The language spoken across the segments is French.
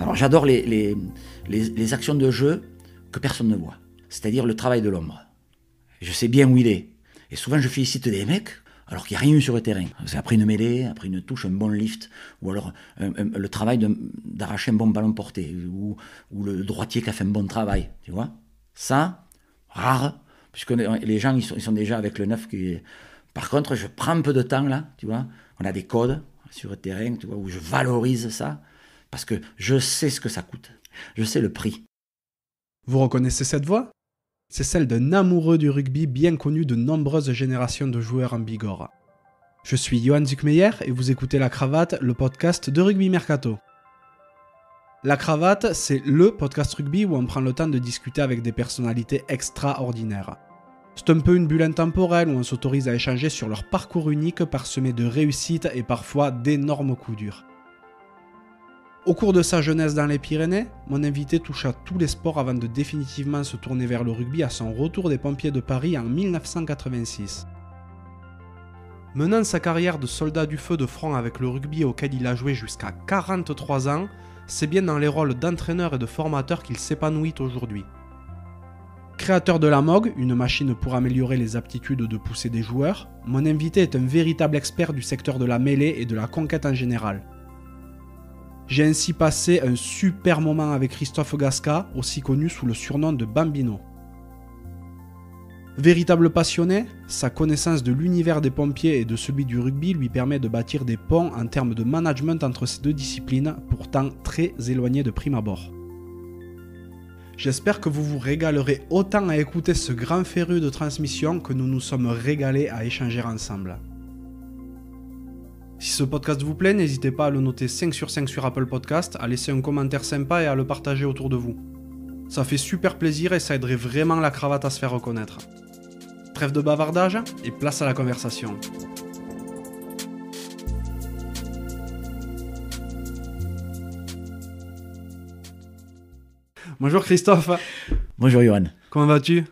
Alors j'adore les, les, les, actions de jeu que personne ne voit, c'est-à-dire le travail de l'ombre. Je sais bien où il est. Et souvent je félicite des mecs alors qu'il n'y a rien eu sur le terrain. C'est après une mêlée, après une touche, un bon lift, ou alors le travail d'arracher un bon ballon porté, ou, le droitier qui a fait un bon travail, tu vois. Ça, rare, puisque les gens ils sont, ils sont déjà avec le neuf qui... Par contre, je prends un peu de temps là, tu vois. On a des codes sur le terrain, tu vois, où je valorise ça. Parce que je sais ce que ça coûte. Je sais le prix. Vous reconnaissez cette voix C'est celle d'un amoureux du rugby bien connu de nombreuses générations de joueurs en Bigorre. Je suis Johan Zuckmeyer et vous écoutez La Cravate, le podcast de Rugby Mercato. La Cravate, c'est LE podcast rugby où on prend le temps de discuter avec des personnalités extraordinaires. C'est un peu une bulle intemporelle où on s'autorise à échanger sur leur parcours unique parsemé de réussites et parfois d'énormes coups durs. Au cours de sa jeunesse dans les Pyrénées, mon invité toucha tous les sports avant de définitivement se tourner vers le rugby à son retour des pompiers de Paris en 1986. Menant sa carrière de soldat du feu de front avec le rugby auquel il a joué jusqu'à 43 ans, c'est bien dans les rôles d'entraîneur et de formateur qu'il s'épanouit aujourd'hui. Créateur de la MOG, une machine pour améliorer les aptitudes de poussée des joueurs, mon invité est un véritable expert du secteur de la mêlée et de la conquête en général. J'ai ainsi passé un super moment avec Christophe Gasca, aussi connu sous le surnom de Bambino. Véritable passionné, sa connaissance de l'univers des pompiers et de celui du rugby lui permet de bâtir des ponts en termes de management entre ces deux disciplines, pourtant très éloignées de prime abord. J'espère que vous vous régalerez autant à écouter ce grand féru de transmission que nous nous sommes régalés à échanger ensemble. Si ce podcast vous plaît, n'hésitez pas à le noter 5 sur 5 sur Apple Podcast, à laisser un commentaire sympa et à le partager autour de vous. Ça fait super plaisir et ça aiderait vraiment la cravate à se faire reconnaître. Trêve de bavardage et place à la conversation. Bonjour Christophe. Bonjour Johan. Comment vas-tu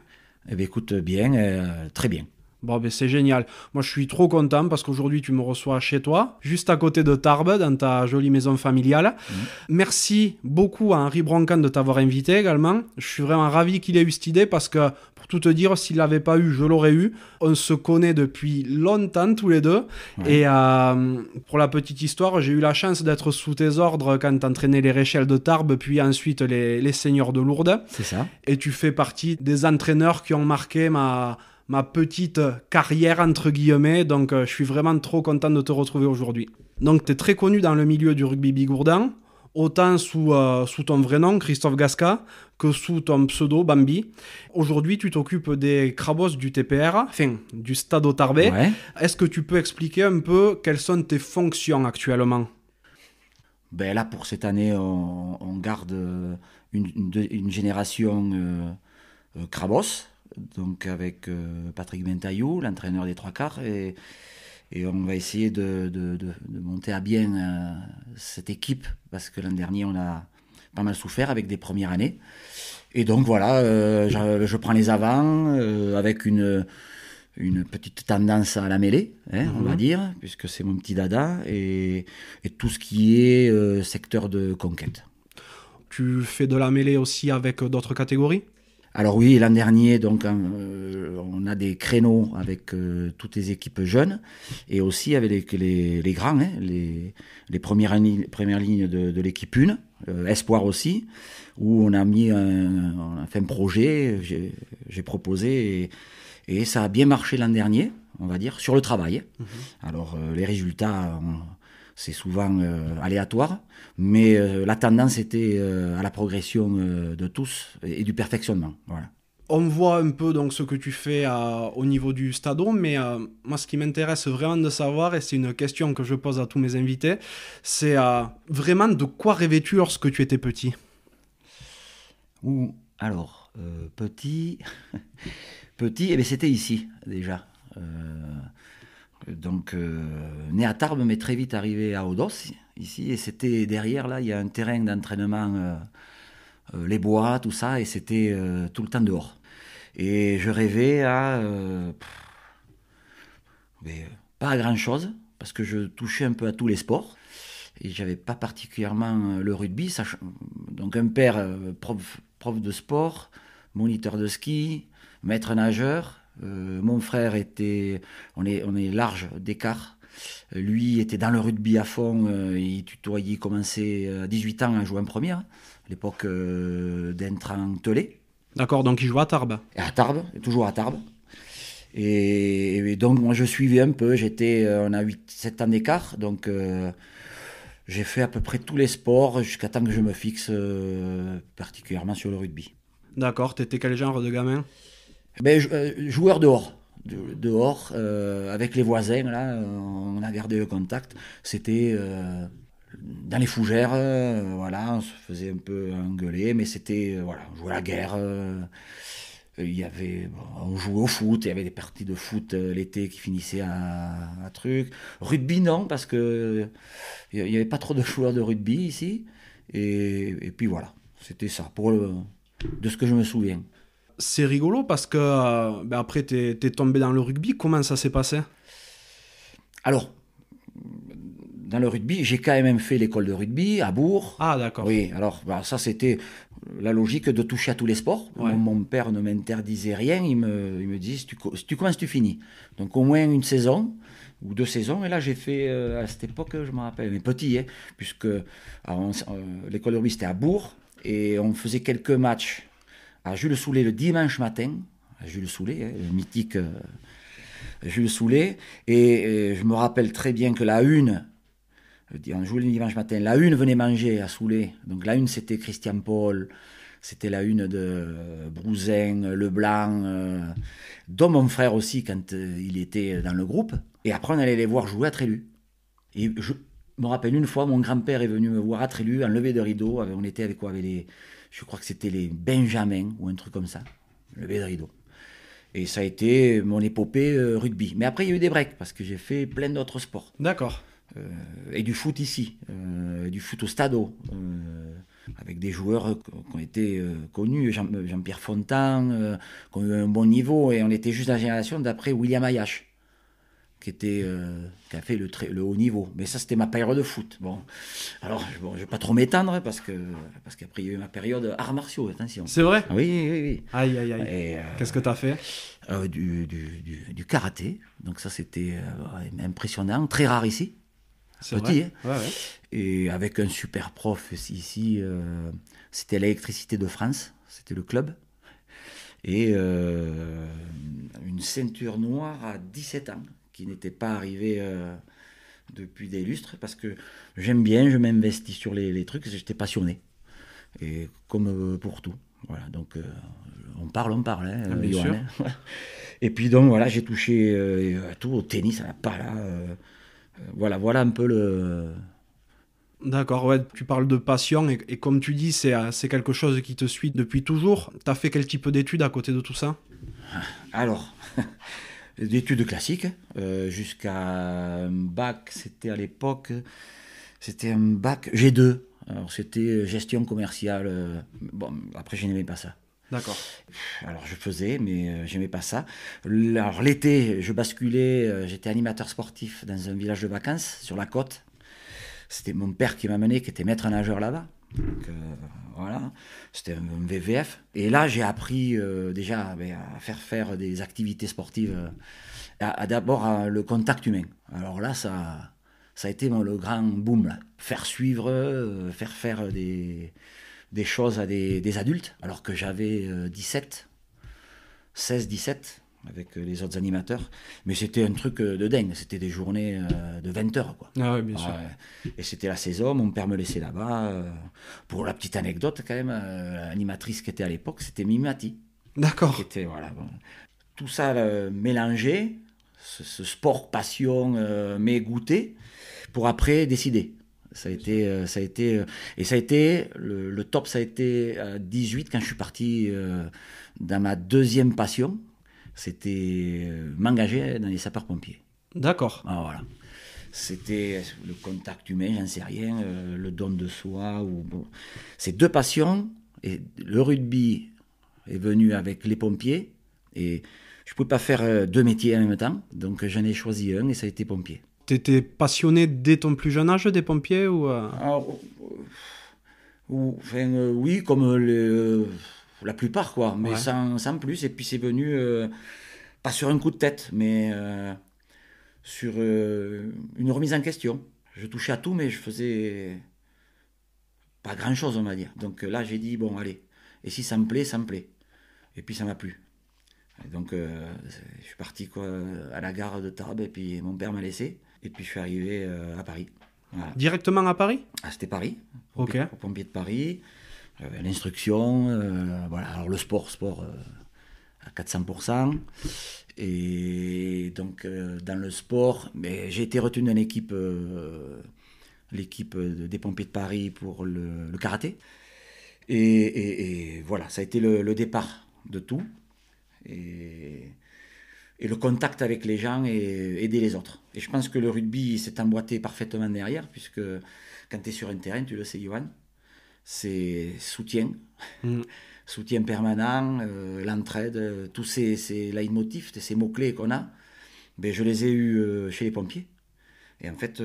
Eh bien écoute, bien, euh, très bien. Bon, ben, c'est génial. Moi, je suis trop content parce qu'aujourd'hui, tu me reçois chez toi, juste à côté de Tarbes, dans ta jolie maison familiale. Mmh. Merci beaucoup à Henri Broncan de t'avoir invité également. Je suis vraiment ravi qu'il ait eu cette idée parce que, pour tout te dire, s'il l'avait pas eu, je l'aurais eu. On se connaît depuis longtemps tous les deux. Et euh, pour la petite histoire, j'ai eu la chance d'être sous tes ordres quand tu entraînais les Réchelles de Tarbes, puis ensuite les, les Seigneurs de Lourdes. C'est ça. Et tu fais partie des entraîneurs qui ont marqué ma ma petite carrière entre guillemets. Donc euh, je suis vraiment trop content de te retrouver aujourd'hui. Donc tu es très connu dans le milieu du rugby bigourdan, autant euh, sous, ton vrai nom, Christophe Gasca, que sous ton pseudo, Bambi. Aujourd'hui, tu t'occupes des crabos du TPR, enfin, du Stade Otarbé. Est-ce que tu peux expliquer un peu quelles sont tes fonctions actuellement ben Là, pour cette année, on, garde une, génération crabos, euh, donc avec euh, Patrick Bentaillou, l'entraîneur des trois quarts, et, on va essayer de, monter à bien euh, cette équipe, parce que l'an dernier, on a pas mal souffert avec des premières années. Et donc voilà, euh, je, prends les avants avec une petite tendance à la mêlée, hein, on va mhm. dire, puisque c'est mon petit dada, et, tout ce qui est secteur de conquête. Tu fais de la mêlée aussi avec d'autres catégories alors oui, l'an dernier, donc, hein, euh, on a des créneaux avec euh, toutes les équipes jeunes et aussi avec les, grands, hein, les, premières, lignes, de, l'équipe 1, euh, Espoir aussi, où on a, mis un, un projet, j'ai proposé et, ça a bien marché l'an dernier, on va dire, sur le travail. Mhm. Alors les résultats, c'est souvent aléatoire. Mais euh, la tendance était euh, à la progression euh, de tous et, du perfectionnement. Voilà. On voit un peu donc ce que tu fais au niveau du stade mais moi ce qui m'intéresse vraiment de savoir, et c'est une question que je pose à tous mes invités, c'est vraiment de quoi rêvais-tu lorsque tu étais petit Ou alors petit, petit, eh c'était ici déjà. donc né à Tarbes, mais très vite arrivé à Odos ici. Et c'était derrière, là, il y a un terrain d'entraînement, euh, euh, les bois, tout ça, et c'était euh, tout le temps dehors. Et je rêvais à. pas à grand chose, parce que je touchais un peu à tous les sports. Et j'avais pas particulièrement le rugby. Ça, donc un père prof, prof, de sport, moniteur de ski, maître nageur. mon frère était. On est, on est large d'écart euh, lui était dans le rugby à fond, euh, il tutoyait, commençait euh, à 18 ans à jouer en première, à l'époque telé D'accord, donc il jouait à Tarbes À Tarbes, toujours à Tarbes. Et, donc moi je suivais un peu, j'étais, on a 7 ans d'écart, donc j'ai fait à peu près tous les sports jusqu'à temps que je me fixe particulièrement sur le rugby. D'accord, étais quel genre de gamin ben, Joueur dehors dehors euh, avec les voisins. Là, on a gardé le contact. C'était euh, dans les fougères. Euh, voilà, on se faisait un peu engueuler, mais c'était voilà, on jouait à la guerre. il y avait, on jouait au foot, il y avait des parties de foot l'été qui finissaient à, un truc. Rugby, non, parce que il n'y avait pas trop de joueurs de rugby ici. Et, et puis voilà, c'était ça, pour de ce que je me souviens c'est rigolo parce que euh, ben après, tu es, tombé dans le rugby. Comment ça s'est passé Alors, dans le rugby, j'ai quand même fait l'école de rugby à Bourg. Ah, d'accord. Oui, alors ben, ça, c'était la logique de toucher à tous les sports. Mon, père ne m'interdisait rien. Il me, disait, si tu, tu commences, tu finis. Donc, au moins une saison ou deux saisons. Et là, j'ai fait, euh, à cette époque, je me rappelle, mais petit, hein, puisque euh, l'école de rugby, c'était à Bourg. Et on faisait quelques matchs à Jules Soulet le dimanche matin, à Jules Soulet, hein, le mythique euh, Jules Soulet, et, euh, je me rappelle très bien que la une, euh, on jouait le dimanche matin, la une venait manger à Soulet, donc la une c'était Christian Paul, c'était la une de Brousin, Leblanc, dont mon frère aussi quand il était dans le groupe, et après on allait les voir jouer à Trélu. Et je me rappelle une fois, mon grand-père est venu me voir à Trélu, enlevé de rideau, on était avec quoi Avec les je crois que c'était les Benjamin ou un truc comme ça, le Bédrido. Et ça a été mon épopée euh, rugby. Mais après, il y a eu des breaks parce que j'ai fait plein d'autres sports. D'accord. Euh, et du foot ici, euh, du foot au stade, avec des joueurs qui ont été connus, Jean-Pierre Fontan, qui ont eu un bon niveau, et on était juste la génération d'après William Ayache qui, était, euh, a fait le, le haut niveau. Mais ça, c'était ma période de foot. Bon, alors, je ne vais pas trop m'étendre hein, parce que parce qu'après, il y a eu ma période arts martiaux, attention. C'est vrai Oui, oui, oui. Aïe, aïe, euh, Qu'est-ce que tu as fait euh, du, karaté. Donc, ça, c'était impressionnant, très rare ici. C'est petit. Hein. Et avec un super prof ici, c'était l'électricité de France, c'était le club et une ceinture noire à 17 ans qui n'était pas arrivé euh, depuis des lustres, parce que j'aime bien, je m'investis sur les, trucs, j'étais passionné, et comme euh, pour tout. Voilà, donc euh, on parle, on parle. Hein, ah, hein. et puis donc voilà, j'ai touché à tout au tennis, à la là, voilà, voilà un peu le. D'accord, ouais, tu parles de passion et, et comme tu dis, c'est quelque chose qui te suit depuis toujours. Tu as fait quel type d'études à côté de tout ça Alors, d'études classiques euh, jusqu'à un bac, c'était à l'époque, c'était un bac G2. Alors c'était euh, gestion commerciale. Euh, bon, après je n'aimais pas ça. D'accord. Alors je faisais, mais j'aimais pas ça. Alors l'été, je basculais, j'étais animateur sportif dans un village de vacances sur la côte. C'était mon père qui m'amenait, qui était maître nageur là-bas. Donc, euh, voilà, c'était un, VVF. Et là, j'ai appris euh, déjà ben, à faire faire des activités sportives, euh, à, d'abord le contact humain. Alors là, ça, ça a été le grand boom. Faire suivre, faire faire des, choses à des, des adultes, alors que j'avais 17, 16-17 avec euh, les autres animateurs. Mais c'était un truc euh, de dingue. C'était des journées euh, de 20 heures. Quoi. Ah oui, bien sûr. et c'était la saison. Mon père me laissait là-bas. pour la petite anecdote, quand même, l'animatrice qui était à l'époque, c'était Mimati. D'accord. voilà, Tout ça mélangé, ce, sport passion, mais goûté, pour après décider. Ça a été, ça a été, et ça a été, le, le top, ça a été à 18 quand je suis parti dans ma deuxième passion, c'était euh, m'engager dans les sapeurs-pompiers. D'accord. Ah, voilà. C'était euh, le contact humain, j'en sais rien, euh, le don de soi. Ou, bon. C'est deux passions. Et le rugby est venu avec les pompiers. Et je ne pouvais pas faire deux métiers en même temps. Donc j'en ai choisi un et ça a été pompier. Tu étais passionné dès ton plus jeune âge des pompiers ou... ou enfin, oui, comme les, la plupart, quoi, mais sans, plus. Et puis c'est venu, euh, pas sur un coup de tête, mais euh, sur euh, une remise en question. Je touchais à tout, mais je faisais pas grand-chose, on va dire. Donc là, j'ai dit, bon, allez, et si ça me plaît, ça me plaît. Et puis ça m'a plu. donc je suis parti quoi, à la gare de Tarbes, et puis mon père m'a laissé. Et puis je suis arrivé à Paris. Directement à Paris ah, C'était Paris, au pompier de Paris. Euh, l'instruction, euh, voilà. Alors le sport, sport euh, à 400%. Et donc dans le sport, j'ai été retenu dans l'équipe, l'équipe des pompiers de Paris pour le, karaté. Et, voilà, ça a été le, départ de tout. Et, et, le contact avec les gens et aider les autres. Et je pense que le rugby s'est emboîté parfaitement derrière, puisque quand tu es sur un terrain, tu le sais, Johan, c'est soutien, mm. soutien permanent, euh, l'entraide, euh, tous ces, ces leitmotifs, ces mots-clés qu'on a, ben, je les ai eus euh, chez les pompiers. Et en fait,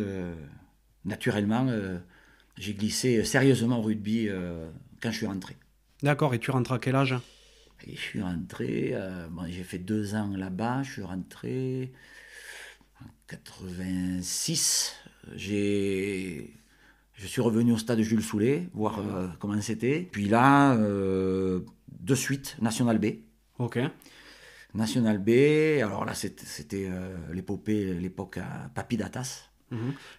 naturellement, j'ai glissé sérieusement au rugby quand je suis rentré. D'accord, et tu rentres à quel âge je suis rentré, j'ai fait deux ans là-bas, je suis rentré en 86. J'ai je suis revenu au stade Jules Soulet, voir euh, comment c'était. Puis là, euh, de suite, National B. Ok. National B, alors là, c'était euh, l'épopée, l'époque à Datas.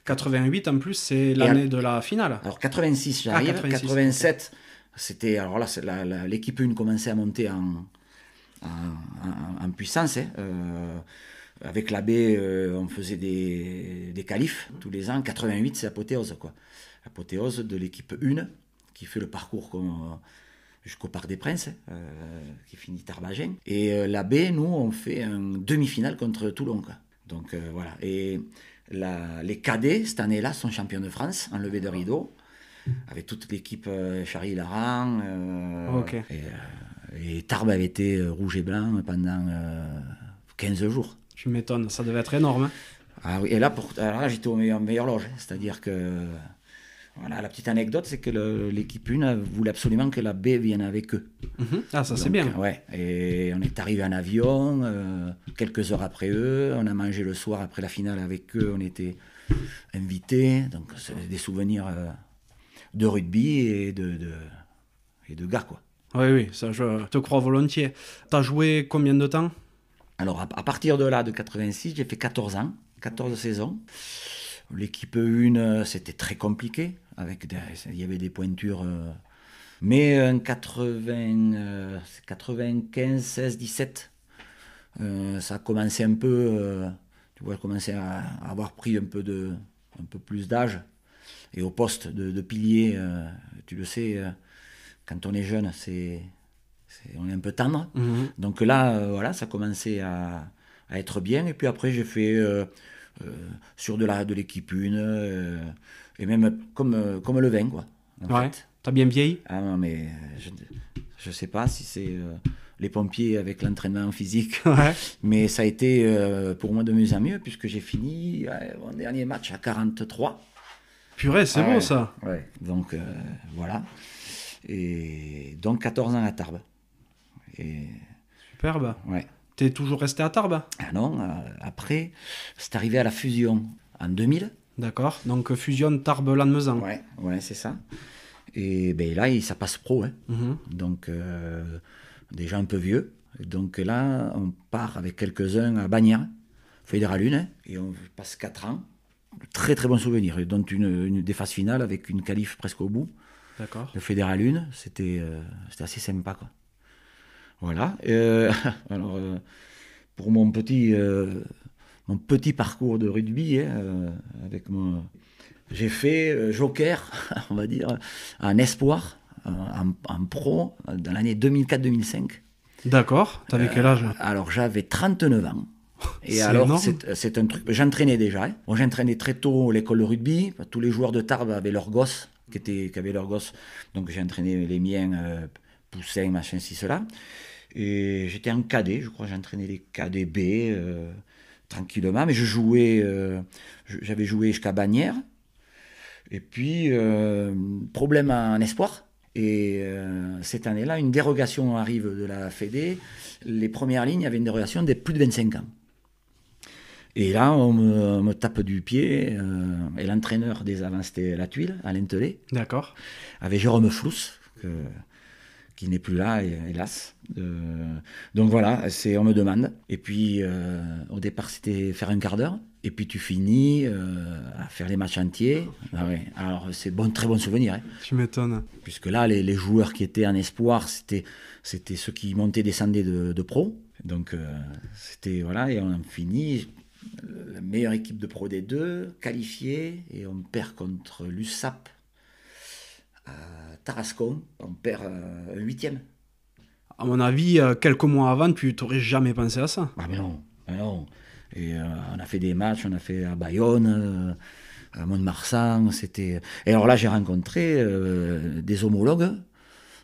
88 mhm. en plus, c'est l'année de la finale. Alors 86, j'arrive. 87, c'était. Alors là, l'équipe 1 commençait à monter en, puissance. Hein avec l'abbé, euh, on faisait des, des qualifs mmh. tous les ans. 88, c'est apothéose, quoi. Apothéose de l'équipe 1, qui fait le parcours euh, jusqu'au Parc des Princes, euh, qui finit Tarbagin. Et la l'abbé, nous, on fait un demi-finale contre Toulon, Donc voilà. Et les cadets, cette année-là, sont champions de France, enlevés de ah. rideau, avec toute l'équipe Charlie Laran. et, et, Tarbes avait été rouge et blanc pendant 15 jours. Je m'étonne, ça devait être énorme. Hein. Ah oui, et là, pour, là j'étais au meilleur, loge. C'est-à-dire que. Voilà, la petite anecdote, c'est que l'équipe 1 voulait absolument que la B vienne avec eux. Mhm. Ah, ça c'est bien. Ouais, et on est arrivé en avion, euh, quelques heures après eux, on a mangé le soir après la finale avec eux, on était invités, donc c'est des souvenirs euh, de rugby et de, et de gars, quoi. Oui, oui, ça je te crois volontiers. Tu as joué combien de temps alors à, partir de là, de 86, j'ai fait 14 ans, 14 saisons. L'équipe 1, euh, c'était très compliqué. Avec des, il y avait des pointures. Euh, mais en 80, 95, 16, 17, ça a commencé un peu. Euh, tu vois, à, à, avoir pris un peu, de, un peu plus d'âge. Et au poste de pilier, tu le sais, quand on est jeune, c'est on est un peu tendre. Mhm. Donc là, euh, voilà, ça commençait à, être bien. Et puis après, j'ai fait euh, euh, sur de la de l'équipe une, et même comme, comme le vin, quoi. T'as bien vieilli ah mais je, je sais pas si c'est les pompiers avec l'entraînement physique. Mais ça a été pour moi de mieux en mieux, puisque j'ai fini mon dernier match à 43. Purée, c'est bon ça. Donc voilà. Et donc 14 ans à Tarbes. Superbe. Ouais. T'es toujours resté à Tarbes Ah non, euh, après, c'est arrivé à la fusion en 2000. D'accord, donc fusion Tarbes-Lannemezan. Ouais, ouais c'est ça. Et ben, là, ça passe pro. Hein. Mhm. Donc, euh, déjà un peu vieux. Donc là, on part avec quelques-uns à Bagnères, Fédéralune hein, et on passe 4 ans. Très très bon souvenir. Et donc une, une, des phases avec une calife presque au bout. D'accord. Le Fédéralune euh, c'était assez sympa. quoi. Voilà. Euh, alors, euh, pour mon petit, euh, mon petit parcours de rugby, hein, avec j'ai fait joker, on va dire, un espoir, en pro, dans l'année 2004-2005. D'accord. T'avais quel âge Alors, j'avais 39 ans. Et alors, c'est un truc. J'entraînais déjà. Hein. Moi J'entraînais très tôt l'école de rugby. Tous les joueurs de Tarbes avaient leurs gosses, qui, avaient leurs gosses. Donc, j'ai entraîné les miens, Poussin, machin, si cela. Et j'étais en cadet, je crois, j'entraînais les cadets B euh, tranquillement, mais je jouais, euh, j'avais joué jusqu'à Bannière. Et puis, euh, problème en espoir. Et cette année-là, une dérogation arrive de la Fédé. Les premières lignes avaient une dérogation des plus de 25 ans. Et là, on me, tape du pied. et l'entraîneur des avants, c'était la tuile, Alain Telé. D'accord. Avec Jérôme Flousse qui n'est plus là, hélas. Euh, donc voilà, c'est on me demande. Et puis euh, au départ, c'était faire un quart d'heure. Et puis tu finis euh, à faire les matchs entiers. Ah Alors c'est bon, très bon souvenir. Hein. Tu m'étonnes. Puisque là, les, joueurs qui étaient en espoir, c'était c'était ceux qui montaient, descendaient de, de pro. Donc c'était voilà et on finit la meilleure équipe de pro des deux qualifiée et on perd contre l'USAP Tarascon, on perd euh, un huitième. À mon avis, euh, quelques mois avant, tu n'aurais jamais pensé à ça. Ah mais non, non. Et euh, on a fait des matchs, on a fait à Bayonne, à Montmarsan c'était... Et alors là, j'ai rencontré des homologues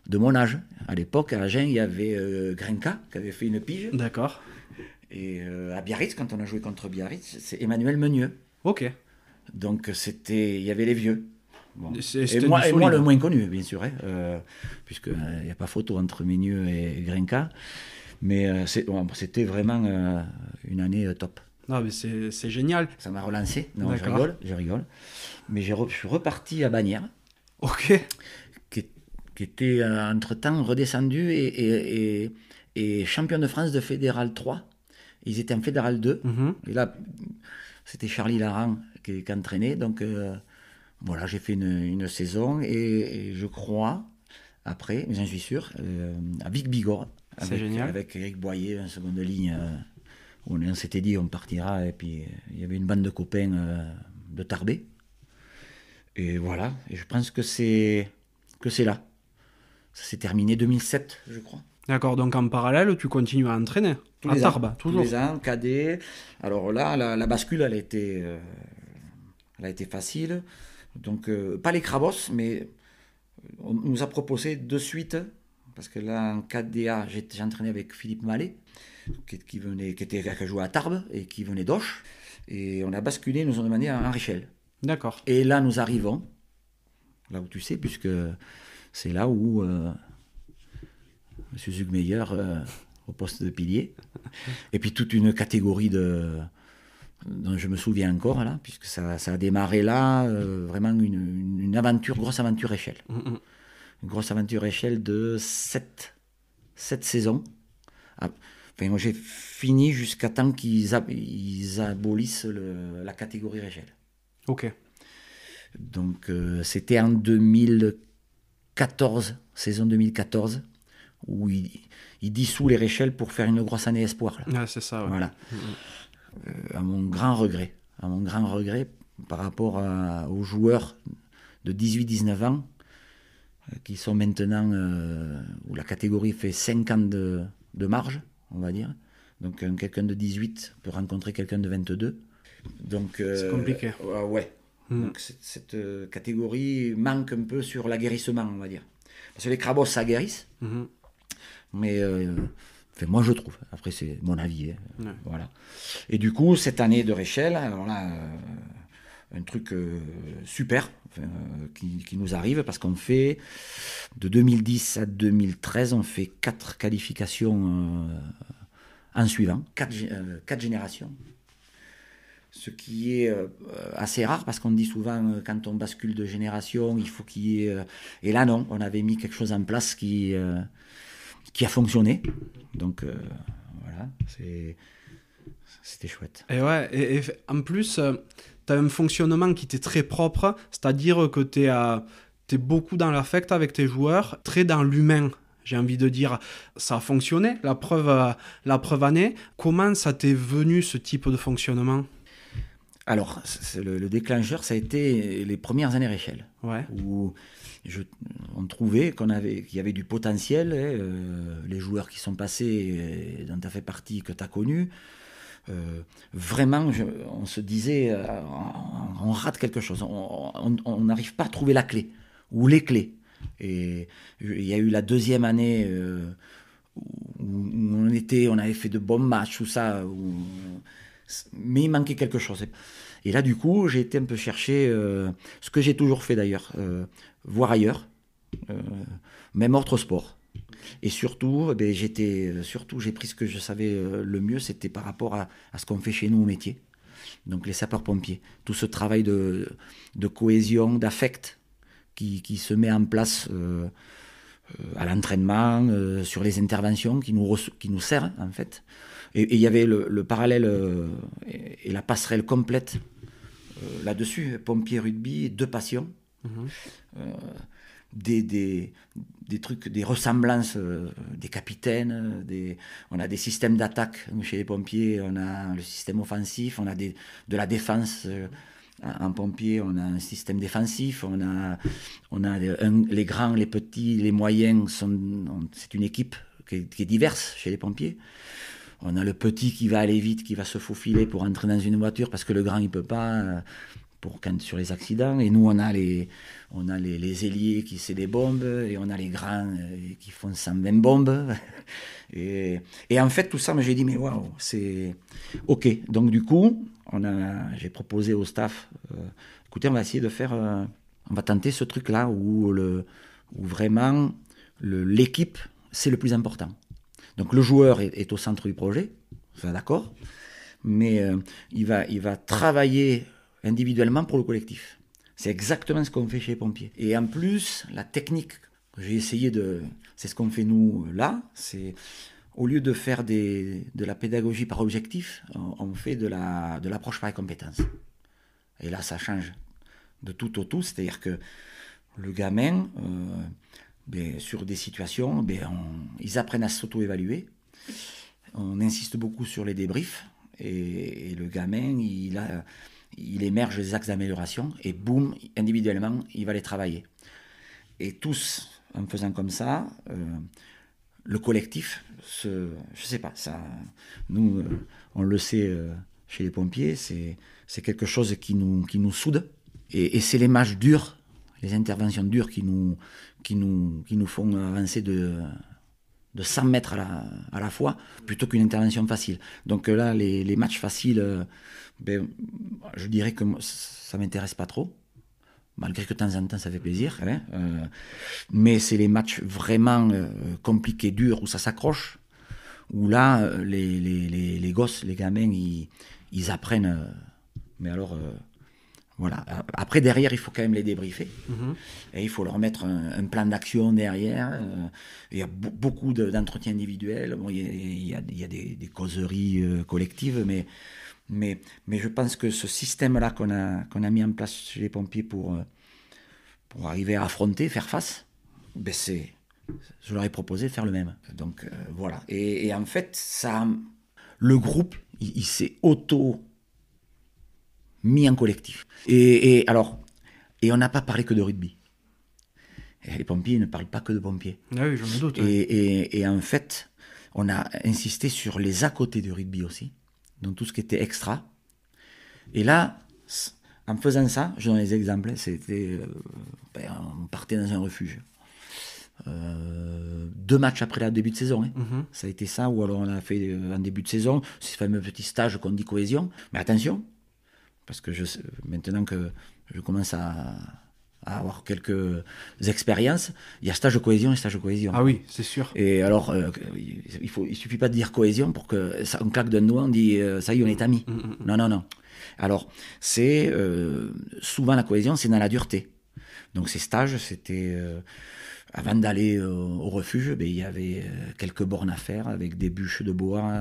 de mon âge. À l'époque, à Agen, il y avait Grenka, qui avait fait une pige. D'accord. Et à Biarritz, quand on a joué contre Biarritz, c'est Emmanuel Meunier. Ok. Donc c'était... Il y avait les vieux c'est Et, moi, le moins connu, bien sûr, hein, euh, puisqu'il euh, n'y a pas photo entre Migneux et Grinca. Mais euh, c'était vraiment euh, une année top. Non, mais c'est génial. Ça m'a relancé. Non, je rigole, Mais je suis reparti à Bagnères. Ok. Qui, était entre-temps redescendu et, champion de France de Fédéral 3. Ils étaient en Fédéral 2. Mhm. Et là, c'était Charlie Laran qui, qui entraînait. Donc voilà, j'ai fait une, saison et, je crois, après, mais j'en suis sûr, à euh, Vic Bigorre. Avec, génial. avec Eric Boyer en seconde ligne. Euh, on, s'était dit on partira et puis euh, il y avait une bande de copains de Tarbé. Et voilà, et je pense que c'est que c'est là. Ça s'est terminé 2007, je crois. D'accord, donc en parallèle, tu continues à entraîner à Tarbes, toujours. Tous les ans, cadet. Alors là, la, bascule, elle a été, elle a été facile. Donc, euh, pas les crabos, mais euh, on nous a proposé de suite, parce que là, en 4DA, j'ai entraîné avec Philippe Mallet, qui, venait, qui était qui jouait à Tarbes et qui venait d'Auch. Et on a basculé, nous ont demandé à Richel D'accord. Et là, nous arrivons, là où tu sais, puisque c'est là où euh, M. Zugmeyer, au poste de pilier, et puis toute une catégorie de dont je me souviens encore là, puisque ça, a démarré là, euh, vraiment une, une, aventure, grosse aventure échelle. Mm, mm. Une grosse aventure échelle de sept saisons. Ah, enfin, moi j'ai fini jusqu'à temps qu'ils abolissent la catégorie réchelle. Ok. Donc euh, c'était en 2014, saison 2014, où ils il dissout les Réchelles pour faire une grosse année espoir. Ah, c'est ça. Voilà. Mm, euh, à mon grand regret. À mon grand regret par rapport aux joueurs de 18-19 ans euh, qui sont maintenant, euh, où la catégorie fait 5 ans de, de marge, on va dire. Donc quelqu'un de 18 peut rencontrer quelqu'un de 22. Donc c'est compliqué. ouais. Hmm. Donc cette, catégorie manque un peu sur l'aguerrissement, on va dire. Parce que les crabos ça hmm. mais moi, je trouve. Après, c'est mon avis. Hein. Voilà. Et du coup, cette année de Réchelle, alors là, euh, un truc euh, super euh, qui, nous arrive parce qu'on fait, de 2010 à 2013, on fait quatre qualifications en suivant, quatre, quatre, générations. Ce qui est assez rare parce qu'on dit souvent quand on bascule de génération, il faut qu'il y ait. Et là, non, on avait mis quelque chose en place qui qui a fonctionné. Donc euh, voilà, c'était chouette. Et ouais, et, en plus, euh, tu as un fonctionnement qui était très propre, c'est-à-dire que tu es, beaucoup dans l'affect avec tes joueurs, très dans l'humain. J'ai envie de dire, ça a fonctionné, la preuve, euh, la preuve année. Comment ça t'est venu ce type de fonctionnement Alors, le, le, déclencheur, ça a été les premières années réchelles. Ouais on trouvait qu'on avait, qu'il y avait du potentiel. Hein, euh, les joueurs qui sont passés, euh, dont tu as fait partie, que tu as connu, euh, vraiment, on se disait, on, rate quelque chose, on n'arrive pas à trouver la clé, ou les clés. Et il y a eu la deuxième année où, on était, on avait fait de bons matchs, tout ça, mais il manquait quelque chose. Et là, du coup, j'ai été un peu chercher ce que j'ai toujours fait d'ailleurs voire ailleurs, euh, même hors sport. Et surtout, eh ben, j'étais, euh, surtout, j'ai pris ce que je savais euh, le mieux, c'était par rapport à, ce qu'on fait chez nous au métier. Donc les sapeurs-pompiers, tout ce travail de, cohésion, d'affect qui, se met en place à l'entraînement, sur les interventions qui nous, qui nous sert en fait. Et il y avait le, parallèle et, la passerelle complète là-dessus, Pompiers, rugby, deux passions. Euh, des, des, des, trucs, des ressemblances euh, des capitaines, des, on a des systèmes d'attaque chez les pompiers, on a le système offensif, on a des, de la défense. Euh, en pompier, on a un système défensif, on a, on a les grands, les petits, les moyens, c'est une équipe qui est, qui est, diverse chez les pompiers. On a le petit qui va aller vite, qui va se faufiler pour entrer dans une voiture parce que le grand il peut pas pour quand, sur les accidents. Et nous, on a les, on a les, les ailiers qui c'est des bombes, et on a les grands euh, qui font 120 bombes. et, en fait, tout ça, j'ai dit, mais waouh, c'est OK. Donc du coup, on a, j'ai proposé au staff, euh, écoutez, on va essayer de faire, euh, on va tenter ce truc-là où, le, où vraiment l'équipe, c'est le plus important. Donc le joueur est, au centre du projet, d'accord, mais il, va, il va travailler individuellement pour le collectif. C'est exactement ce qu'on fait chez les pompiers. Et en plus, la technique que j'ai essayé de... C'est ce qu'on fait nous là, c'est au lieu de faire de la pédagogie par objectif, on, fait de, la, de l'approche par les compétences. Et là, ça change de tout au tout, c'est-à-dire que le gamin, euh, ben, sur des situations, ben, ils apprennent à s'auto-évaluer. On insiste beaucoup sur les débriefs. et le gamin, il a, il émerge des axes d'amélioration et boum, individuellement, il va les travailler. Et tous, en faisant comme ça, euh, le collectif, je je sais pas, ça, nous, euh, on le sait euh, chez les pompiers, c'est quelque chose qui nous, qui nous soude. Et, c'est les matchs durs, les interventions dures qui nous, qui nous, qui nous font avancer de, de 100 mètres à la, fois, plutôt qu'une intervention facile. Donc là, les, les matchs faciles ben, je dirais que ça m'intéresse pas trop. Malgré que de temps en temps ça fait plaisir, hein, euh, mais c'est les matchs vraiment euh, compliqués, durs, où ça s'accroche, où là, euh, les, les, les, les, gosses, les gamins, ils, ils apprennent. mais alors, voilà. Après, derrière, il faut quand même les débriefer. Mm-hmm. Et il faut leur mettre un, plan d'action derrière. il y a beaucoup d'entretiens individuels. il y a, il y a, des, des, causeries collectives, mais mais, mais je pense que ce système-là qu'on a, qu'on a mis en place chez les pompiers pour, euh, pour arriver à affronter, faire face, ben c'est, je leur ai proposé de faire le même. Donc euh, voilà. Et, en fait, ça, le groupe, il, s'est auto mis en collectif. Et, alors, et on n'a pas parlé que de rugby. les pompiers ne parlent pas que de pompiers. Ah j'en doute. Et, et, en fait, on a insisté sur les à côté du rugby aussi dans tout ce qui était extra. Et là, en faisant ça, je donne les exemples, c'était, euh, ben, on partait dans un refuge. Euh, deux matchs après le début de saison. Hein. Mhm. Ça a été ça, ou alors on a fait euh, en début de saison ce fameux petit stage qu'on dit cohésion. Mais attention, parce que je, maintenant que je commence à, à avoir quelques expériences, il y a stage de cohésion et stage de cohésion. Ah oui, c'est sûr. Et alors, euh, il faut, il suffit pas de dire cohésion pour que ça, on claque d'un doigt, on dit euh, ça y est, on est amis. Mm, mm, mm. Non, non, non. Alors, c'est euh, souvent la cohésion, c'est dans la dureté. Donc ces stages, c'était avant d'aller au refuge, ben, il y avait quelques bornes à faire avec des bûches de bois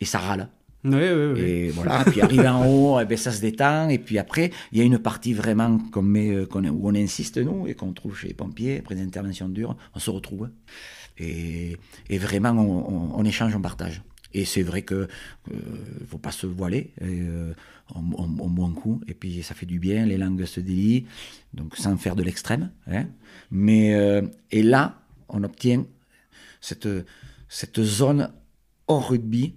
et ça râle. Oui, oui, oui. Et voilà, puis arrivé en haut, et eh ben, ça se détend. Et puis après, il y a une partie vraiment comme euh, où on insiste, nous, et qu'on trouve chez les pompiers, après une intervention dure, on se retrouve. Et, et vraiment, on, échange, on partage. Et c'est vrai qu'il ne euh, faut pas se voiler. moins on, boit un coup, et puis ça fait du bien, les langues se délient, donc sans faire de l'extrême. Hein. Mais, euh, et là, on obtient cette, cette zone hors rugby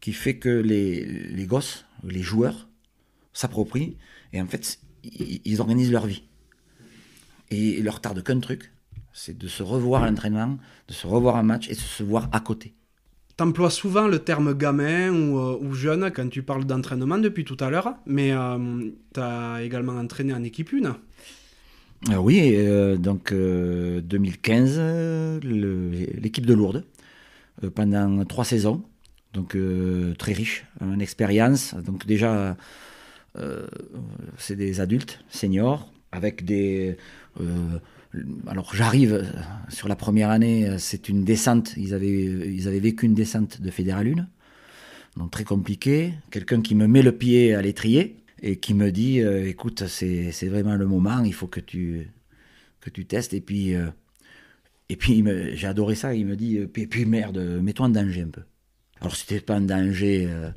qui fait que les, gosses, les joueurs, s'approprient et en fait, ils, organisent leur vie. Et il leur tarde qu'un truc, c'est de se revoir à l'entraînement, de se revoir un match et de se voir à côté. Tu emploies souvent le terme gamin euh, ou, jeune quand tu parles d'entraînement depuis tout à l'heure, mais euh, tu as également entraîné en équipe une. Euh, oui, donc 2015, l'équipe de Lourdes, pendant trois saisons donc euh, très riche en expérience. Donc déjà, euh, c'est des adultes seniors avec des. Euh, alors j'arrive sur la première année, c'est une descente. Ils avaient ils avaient vécu une descente de Fédéralune, donc très compliqué. Quelqu'un qui me met le pied à l'étrier et qui me dit, écoute, c'est vraiment le moment. Il faut que tu que tu testes et puis. et puis j'ai adoré ça, il me dit, et puis merde, mets-toi en danger un peu. Alors c'était pas un danger euh,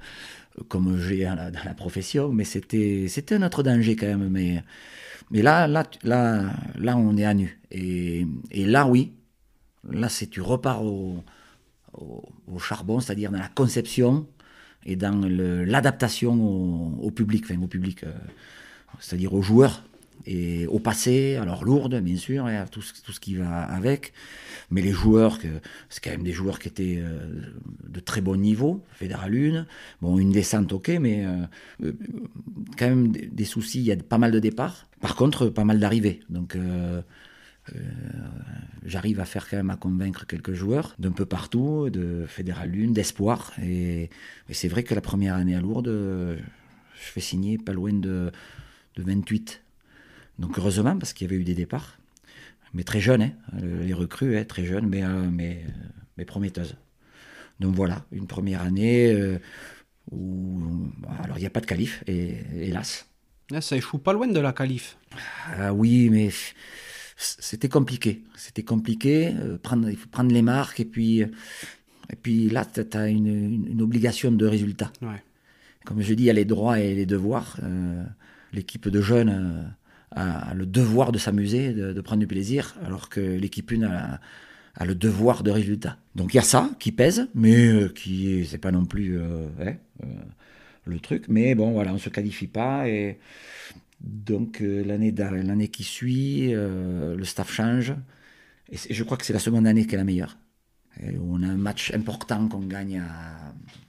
comme j'ai dans, la, profession, mais c'était c'était un autre danger quand même. Mais mais là là là là on est à nu et, là oui, là c'est tu repars au, charbon, c'est-à-dire dans la conception et dans l'adaptation au, public, enfin au public, euh, c'est-à-dire aux joueurs et au passé, alors lourde bien sûr, et à tout, ce, tout ce qui va avec, mais les joueurs, que, c'est quand même des joueurs qui étaient euh, de très bon niveau, Fédéral Lune, bon une descente ok, mais euh, euh, quand même des, soucis, il y a pas mal de départs, par contre pas mal d'arrivées, donc... j'arrive à faire quand même à convaincre quelques joueurs d'un peu partout, de Fédéral Lune, d'espoir. Et, c'est vrai que la première année à Lourdes, je fais signer pas loin de, de 28 donc heureusement, parce qu'il y avait eu des départs, mais très jeunes, hein. les recrues, hein, très jeunes, mais, euh, mais, euh, mais, prometteuses. Donc voilà, une première année euh, où. alors il n'y a pas de calife, et, hélas. Ah, ça échoue pas loin de la calife. Ah oui, mais c'était compliqué. C'était compliqué. prendre, il faut prendre les marques, et puis, et puis là, tu as une, obligation de résultat. Comme je dis, il y a les droits et les devoirs. L'équipe de jeunes a le devoir de s'amuser, de, prendre du plaisir, alors que l'équipe une a, le devoir de résultat. Donc il y a ça qui pèse, mais euh, qui c'est pas non plus euh, hein, euh, le truc. Mais bon, voilà, on se qualifie pas et donc l'année l'année qui suit, le staff change et je crois que c'est la seconde année qui est la meilleure. Et on a un match important qu'on gagne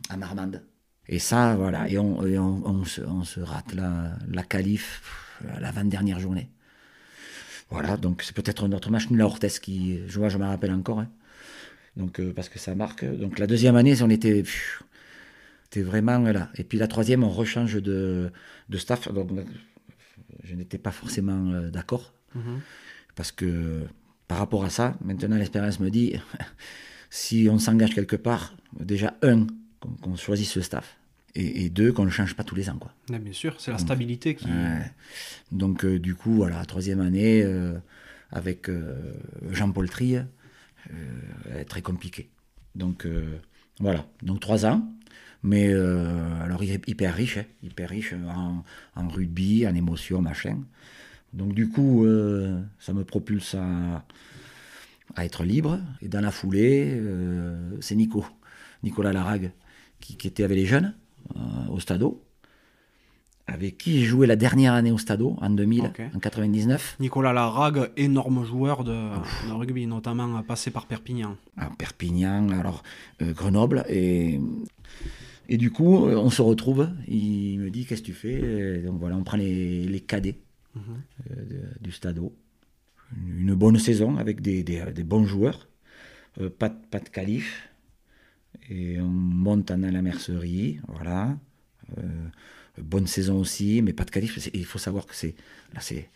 à, Marmande. Et ça, voilà, et on, se, rate la, la qualif à euh, la 20 dernière journée. Voilà, donc c'est peut-être notre match La la qui, je vois, je me rappelle encore. Hein. Donc, euh, parce que ça marque. Donc, la deuxième année, on était, vraiment là. Et puis, la troisième, on rechange de, staff. Donc, je n'étais pas forcément euh, d'accord. Mhm. Parce que, par rapport à ça, maintenant, l'espérance me dit si on s'engage quelque part, déjà, un, qu'on qu choisisse ce staff et, deux, qu'on ne change pas tous les ans. Quoi. bien sûr, c'est la stabilité qui. Donc, euh, du coup, voilà, troisième année euh, avec euh, Jean-Paul Trier, très compliqué. Donc, voilà, donc trois ans. Mais alors, hyper riche, hein. hyper riche en, rugby, en émotion, machin. Donc, du coup, ça me propulse à, à, être libre. Et dans la foulée, c'est Nico, Nicolas Larague, qui était avec les jeunes euh, au Stadeau, avec qui j'ai joué la dernière année au Stadeau, en 2000, en 99. Nicolas Larague, énorme joueur de, rugby, notamment euh, passé par Perpignan. À ah, Perpignan, alors euh, Grenoble, et, et du coup, on se retrouve. Il me dit Qu'est-ce que tu fais Donc voilà, on prend les, cadets mhm. du Stadeau. Une bonne saison avec des, bons joueurs, pas, de qualif. Et on monte en à la mercerie, voilà. Euh, bonne saison aussi, mais pas de qualif. Il faut savoir que c'est. Là, c'est.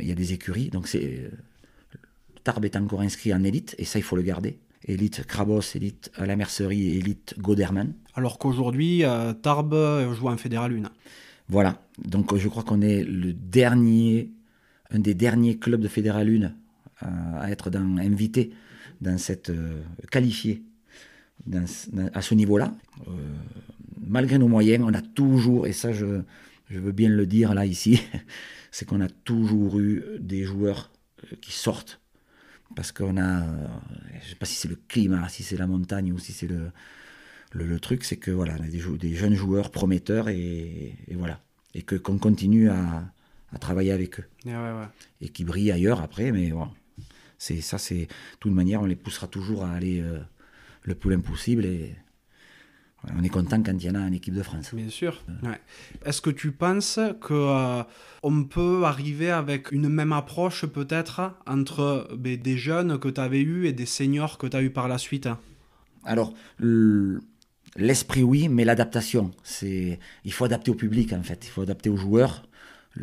Il y a des écuries, donc c'est. Euh, Tarbes est encore inscrit en élite, et ça, il faut le garder. Élite Krabos, élite à la mercerie, élite Goderman. Alors qu'aujourd'hui, euh, Tarbes joue en Fédéral 1. Voilà. Donc je crois qu'on est le dernier, un des derniers clubs de Fédéral 1 à, être dans, invité dans cette. qualifiée à ce niveau-là. Euh, malgré nos moyens, on a toujours, et ça je, je veux bien le dire là ici, c'est qu'on a toujours eu des joueurs euh, qui sortent. Parce qu'on a, euh, je ne sais pas si c'est le climat, si c'est la montagne ou si c'est le, le, truc, c'est que voilà, on a des, jeunes joueurs prometteurs et, voilà. Et que qu'on continue à, travailler avec eux. Ah, et qui brillent ailleurs après, mais bon. C'est ça, c'est. De toute manière, on les poussera toujours à aller le plus impossible Et on est content quand il y en a en équipe de France. Bien sûr. Euh. Est-ce que tu penses qu'on euh, peut arriver avec une même approche peut-être entre ben, des jeunes que tu avais eus et des seniors que tu as eus par la suite Alors, l'esprit oui, mais l'adaptation. c'est Il faut adapter au public en fait, il faut adapter aux joueurs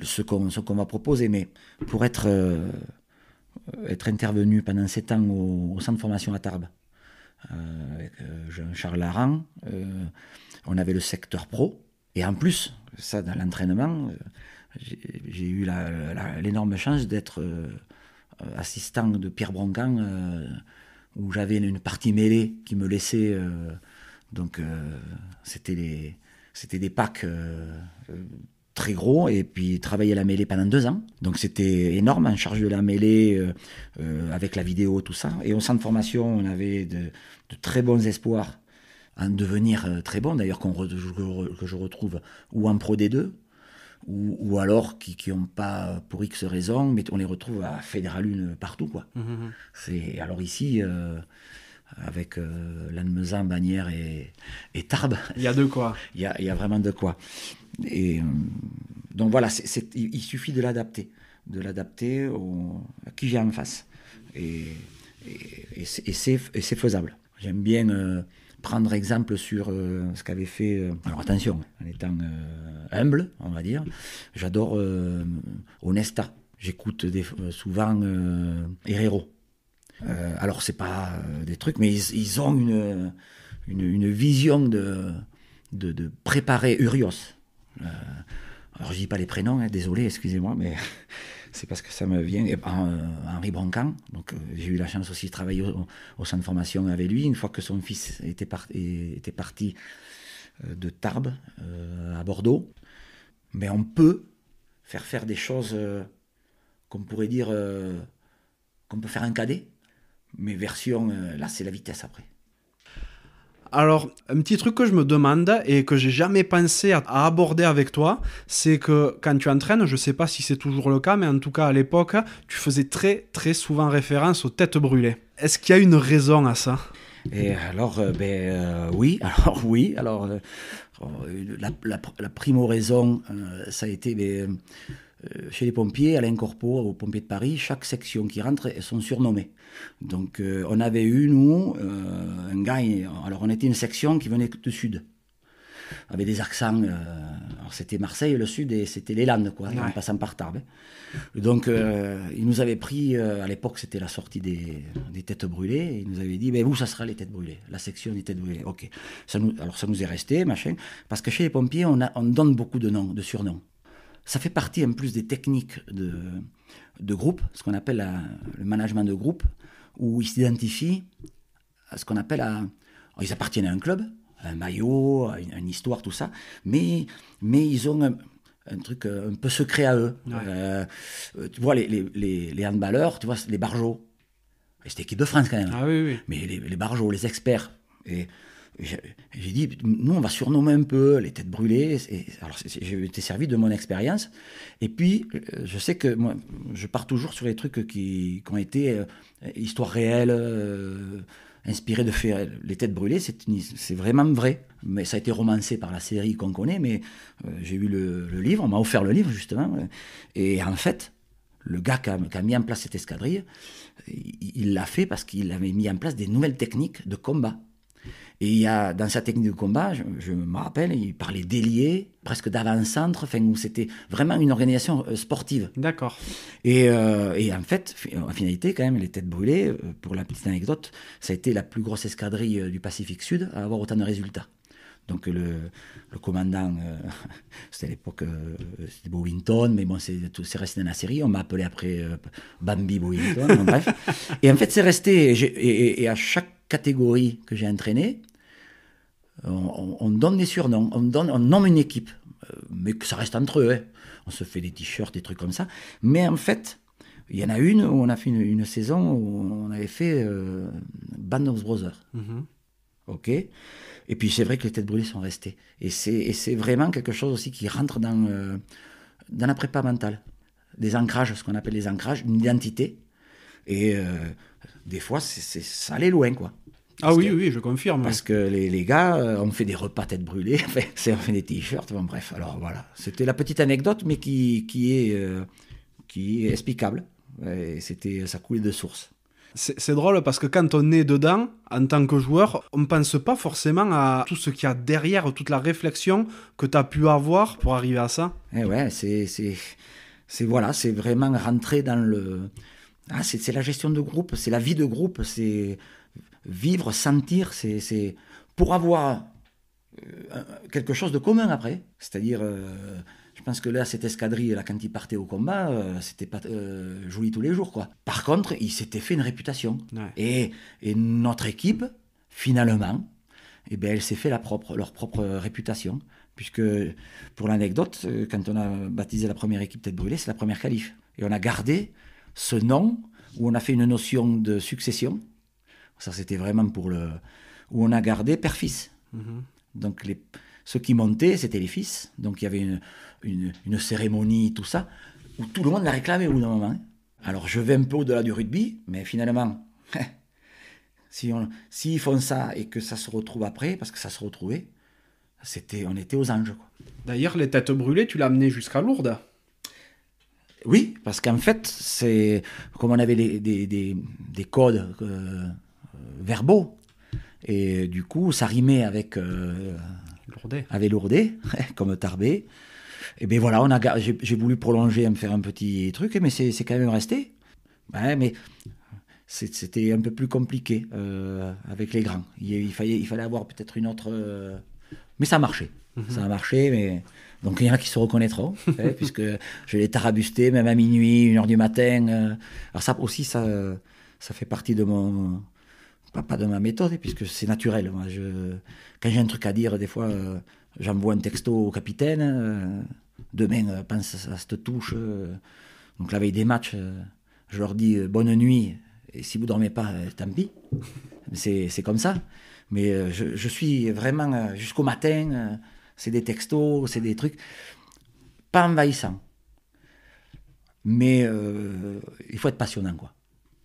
ce qu'on va proposer. Mais pour être, euh, être intervenu pendant 7 ans au, au centre de formation à Tarbes, euh, avec euh, Jean-Charles Laran. Euh, on avait le secteur pro. Et en plus, ça, dans l'entraînement, j'ai eu l'énorme chance d'être assistant de Pierre Broncan, où j'avais une partie mêlée qui me laissait. donc, c'était des packs très gros et puis travailler la mêlée pendant deux ans. Donc c'était énorme en charge de la mêlée euh, euh, avec la vidéo, tout ça. Et au centre de formation, on avait de, très bons espoirs en devenir euh, très bon, d'ailleurs qu'on que je retrouve ou en Pro D2. Ou, alors qui n'ont pas pour X raisons, mais on les retrouve à Fédéralune, partout. Quoi. Mmh, mmh, mmh. C'est, alors ici, avec euh, Lannemezan, Bagnères et, et, Tarbes. Il y a de quoi. il, y a, vraiment de quoi. Et euh, donc voilà, il suffit de l'adapter, de l'adapter à qui vient en face. Et, c'est faisable. J'aime bien euh, prendre exemple sur euh, ce qu'avait fait. alors attention, en étant humble, on va dire, j'adore Honesta. J'écoute souvent Herrero. Alors, euh, alors, c'est pas euh, des trucs, mais ils, ont une, vision de, de, préparer Urios. Euh, alors, je dis pas les prénoms, hein, désolé, excusez-moi, mais c'est parce que ça me vient. Et, Henri Broncan, donc j'ai eu la chance aussi de travailler au, centre de formation avec lui. Une fois que son fils était, parti de Tarbes à Bordeaux, mais on peut faire faire des choses qu'on pourrait dire qu'on peut faire un cadet mes versions, euh, là, c'est la vitesse après. Alors, un petit truc que je me demande et que j'ai jamais pensé à, aborder avec toi, c'est que quand tu entraînes, je sais pas si c'est toujours le cas, mais en tout cas à l'époque, tu faisais très très souvent référence aux têtes brûlées. Est-ce qu'il y a une raison à ça et euh, ben, euh, alors, oui, alors oui, oh, alors la, la, primo raison, ça a été ben, euh, chez les pompiers, à l'Incorpo, aux pompiers de Paris, chaque section qui rentre, elles sont surnommées. Donc euh, on avait eu, nous, euh, un gars, alors on était une section qui venait du sud, avait des accents. alors c'était Marseille, le sud, et c'était les Landes, quoi, en passant par Tarbes. Donc ils nous avaient pris, à l'époque c'était la sortie des, têtes brûlées, Ils nous avaient dit, ben vous, ça sera les têtes brûlées, la section des têtes brûlées. Ok. Ça nous, alors ça nous est resté, machin, parce que chez les pompiers, on, on donne beaucoup de noms, de surnoms. Ça fait partie en plus des techniques de, de groupe, ce qu'on appelle le management de groupe, où ils s'identifient à ce qu'on appelle à... Ils appartiennent à un club, à un maillot, à une, histoire, tout ça, mais, mais ils ont un, truc euh, un peu secret à eux. Euh, euh, tu vois, les, les, les, handballeurs, tu vois, les barjots. C'était l'équipe de France quand même. Ah mais les, les les experts. Et j'ai dit, nous, on va surnommer un peu les têtes brûlées. alors, j'ai été servi de mon expérience. Et puis, euh, je sais que moi, je pars toujours sur les trucs qui, qui ont été histoire réelle, euh, euh de faire Les têtes brûlées, c'est vraiment vrai. Mais ça a été romancé par la série qu'on connaît. Mais euh, j'ai eu le, livre, on m'a offert le livre, justement. Et en fait, le gars qui a, mis en place cette escadrille, il l'a fait parce qu'il avait mis en place des nouvelles techniques de combat. Et il y a, dans sa technique de combat, je, me rappelle, il parlait d'ailier, presque d'avant-centre, enfin, où c'était vraiment une organisation euh, sportive. D'accord. Et, euh, en fait, en finalité, quand même, les têtes brûlées, euh, pour la petite anecdote, ça a été la plus grosse escadrille du Pacifique Sud à avoir autant de résultats. Donc le, commandant, c'était à l'époque, c'était Bowington, mais bon, c'est resté dans la série. On m'a appelé après Bambi Bowington, bref. Et en fait, c'est resté, et, et, à chaque catégorie que j'ai entraînée, on, donne des surnoms, on, donne, on nomme une équipe, euh, mais que ça reste entre eux. Hein. On se fait des t-shirts, des trucs comme ça. Mais en fait, il y en a une où on a fait une, saison où on avait fait euh, Band of Brothers. Mhm. Ok Et puis c'est vrai que les têtes brûlées sont restées. Et c'est vraiment quelque chose aussi qui rentre dans, euh, dans la prépa mentale. Des ancrages, ce qu'on appelle les ancrages, une identité. Et des fois, c'est ça allait loin, quoi. Ah oui, oui, je confirme. Parce que les, les gars, euh, on fait des repas tête brûlée, on fait des t-shirts, bon, bref. Alors voilà, c'était la petite anecdote, mais qui, est, euh, qui est explicable. C'était, ça coulait de source. C'est drôle parce que quand on est dedans, en tant que joueur, on ne pense pas forcément à tout ce qu'il y a derrière, toute la réflexion que tu as pu avoir pour arriver à ça. et eh ouais, c'est voilà, c'est vraiment rentrer dans le. Ah, c'est la gestion de groupe, c'est la vie de groupe, c'est vivre, sentir, c'est pour avoir euh, quelque chose de commun après. C'est-à-dire, euh, je pense que là, cette escadrille, là, quand ils partaient au combat, euh, c'était pas joli tous les jours, quoi. Par contre, il s'était fait une réputation. Et, notre équipe, finalement, eh bien, elle s'est fait la propre, leur propre réputation. Puisque, pour l'anecdote, quand on a baptisé la première équipe Tête Brûlée, c'est la première calife. Et on a gardé ce nom où on a fait une notion de succession ça, c'était vraiment pour le. Où on a gardé père-fils. Mhm. Donc, ceux qui montaient, c'était les fils. Donc, il y avait une, cérémonie, tout ça, où tout le monde la réclamé au bout d'un moment. Hein. Alors, je vais un peu au-delà du rugby, mais finalement, si on... font ça et que ça se retrouve après, parce que ça se retrouvait, c'était, on était aux anges. D'ailleurs, les têtes brûlées, tu l'as amené jusqu'à Lourdes. Oui, parce qu'en fait, c'est comme on avait des, des, codes euh, verbaux. Et du coup, ça rimait avec. Euh, Lourdet. Avec Lourdet, comme Tarbé. Et bien voilà, on a, j'ai, voulu prolonger, me faire un petit truc, mais c'est, c'est quand même resté. mais c'était un peu plus compliqué euh, avec les grands. Il, fallait, il fallait avoir peut-être une autre. Euh, mais ça a marché. Mhm. Ça a marché, mais. Donc il y en a qui se reconnaîtront, hein, puisque je l'ai tarabusté, même à minuit, une heure du matin. Euh. Alors ça aussi, ça, ça fait partie de mon pas, de ma méthode, puisque c'est naturel. Moi, je, quand j'ai un truc à dire, des fois, euh, j'envoie un texto au capitaine. Euh, demain, euh, pense à, cette touche. donc la veille des matchs, je leur dis bonne nuit. Et si vous dormez pas, tant pis. C'est comme ça. Mais je, suis vraiment jusqu'au matin. c'est des textos, c'est des trucs pas envahissant Mais il faut être passionnant, quoi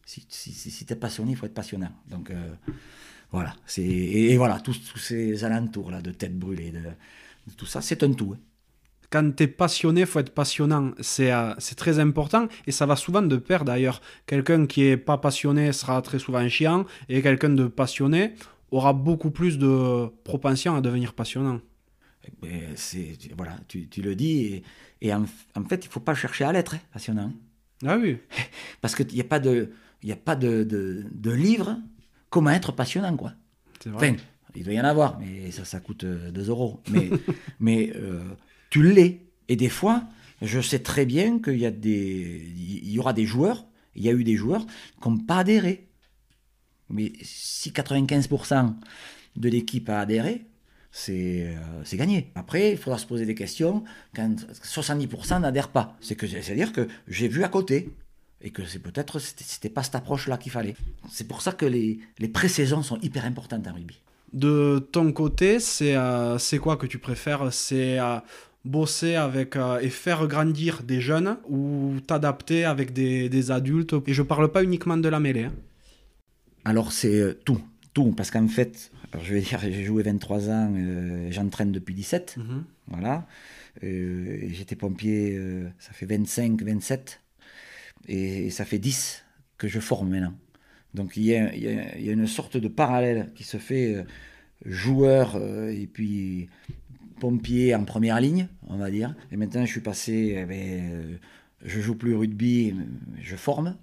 si, si, tu es passionné, il faut être passionnant. Donc euh, voilà, et, voilà, tous, tous ces alentours-là de tête brûlée, de, tout ça, c'est un tout. Hein. Quand tu es passionné, faut être passionnant. Euh, c'est très important et ça va souvent de pair d'ailleurs. Quelqu'un qui est pas passionné sera très souvent chiant et quelqu'un de passionné aura beaucoup plus de propension à devenir passionnant. c'est voilà, tu, le dis, et, en, fait, il faut pas chercher à l'être, hein, passionnant. Ah oui. Parce qu'il n'y a pas de il n'y a pas de, de, livre comment être passionnant, quoi. il doit y en avoir, mais ça, ça coûte 2 euh, euros. Mais, mais euh, tu l'es. Et des fois, je sais très bien qu'il y, a des, il y aura des joueurs, il y a eu des joueurs qui n'ont pas adhéré. Mais si 95% de l'équipe a adhéré, euh, c'est gagné. Après, il faudra se poser des questions quand 70% n'adhèrent pas. C'est-à-dire que j'ai vu à côté et que c'est peut-être c'était pas cette approche-là qu'il fallait. C'est pour ça que les, les pré-saisons sont hyper importantes en rugby. De ton côté, c'est euh, c'est quoi que tu préfères C'est euh, bosser avec euh, et faire grandir des jeunes ou t'adapter avec des, des, adultes Et je parle pas uniquement de la mêlée. Hein. Alors c'est tout, tout, parce qu'en fait, je vais dire, j'ai joué 23 ans, j'entraîne depuis 17, mhm. voilà. j'étais pompier, ça fait 25, 27 et, ça fait 10 que je forme maintenant. Donc il y, a, une sorte de parallèle qui se fait euh, joueur euh, et puis pompier en première ligne, on va dire. Et maintenant je suis passé, je eh ben, euh, je joue plus rugby, je forme.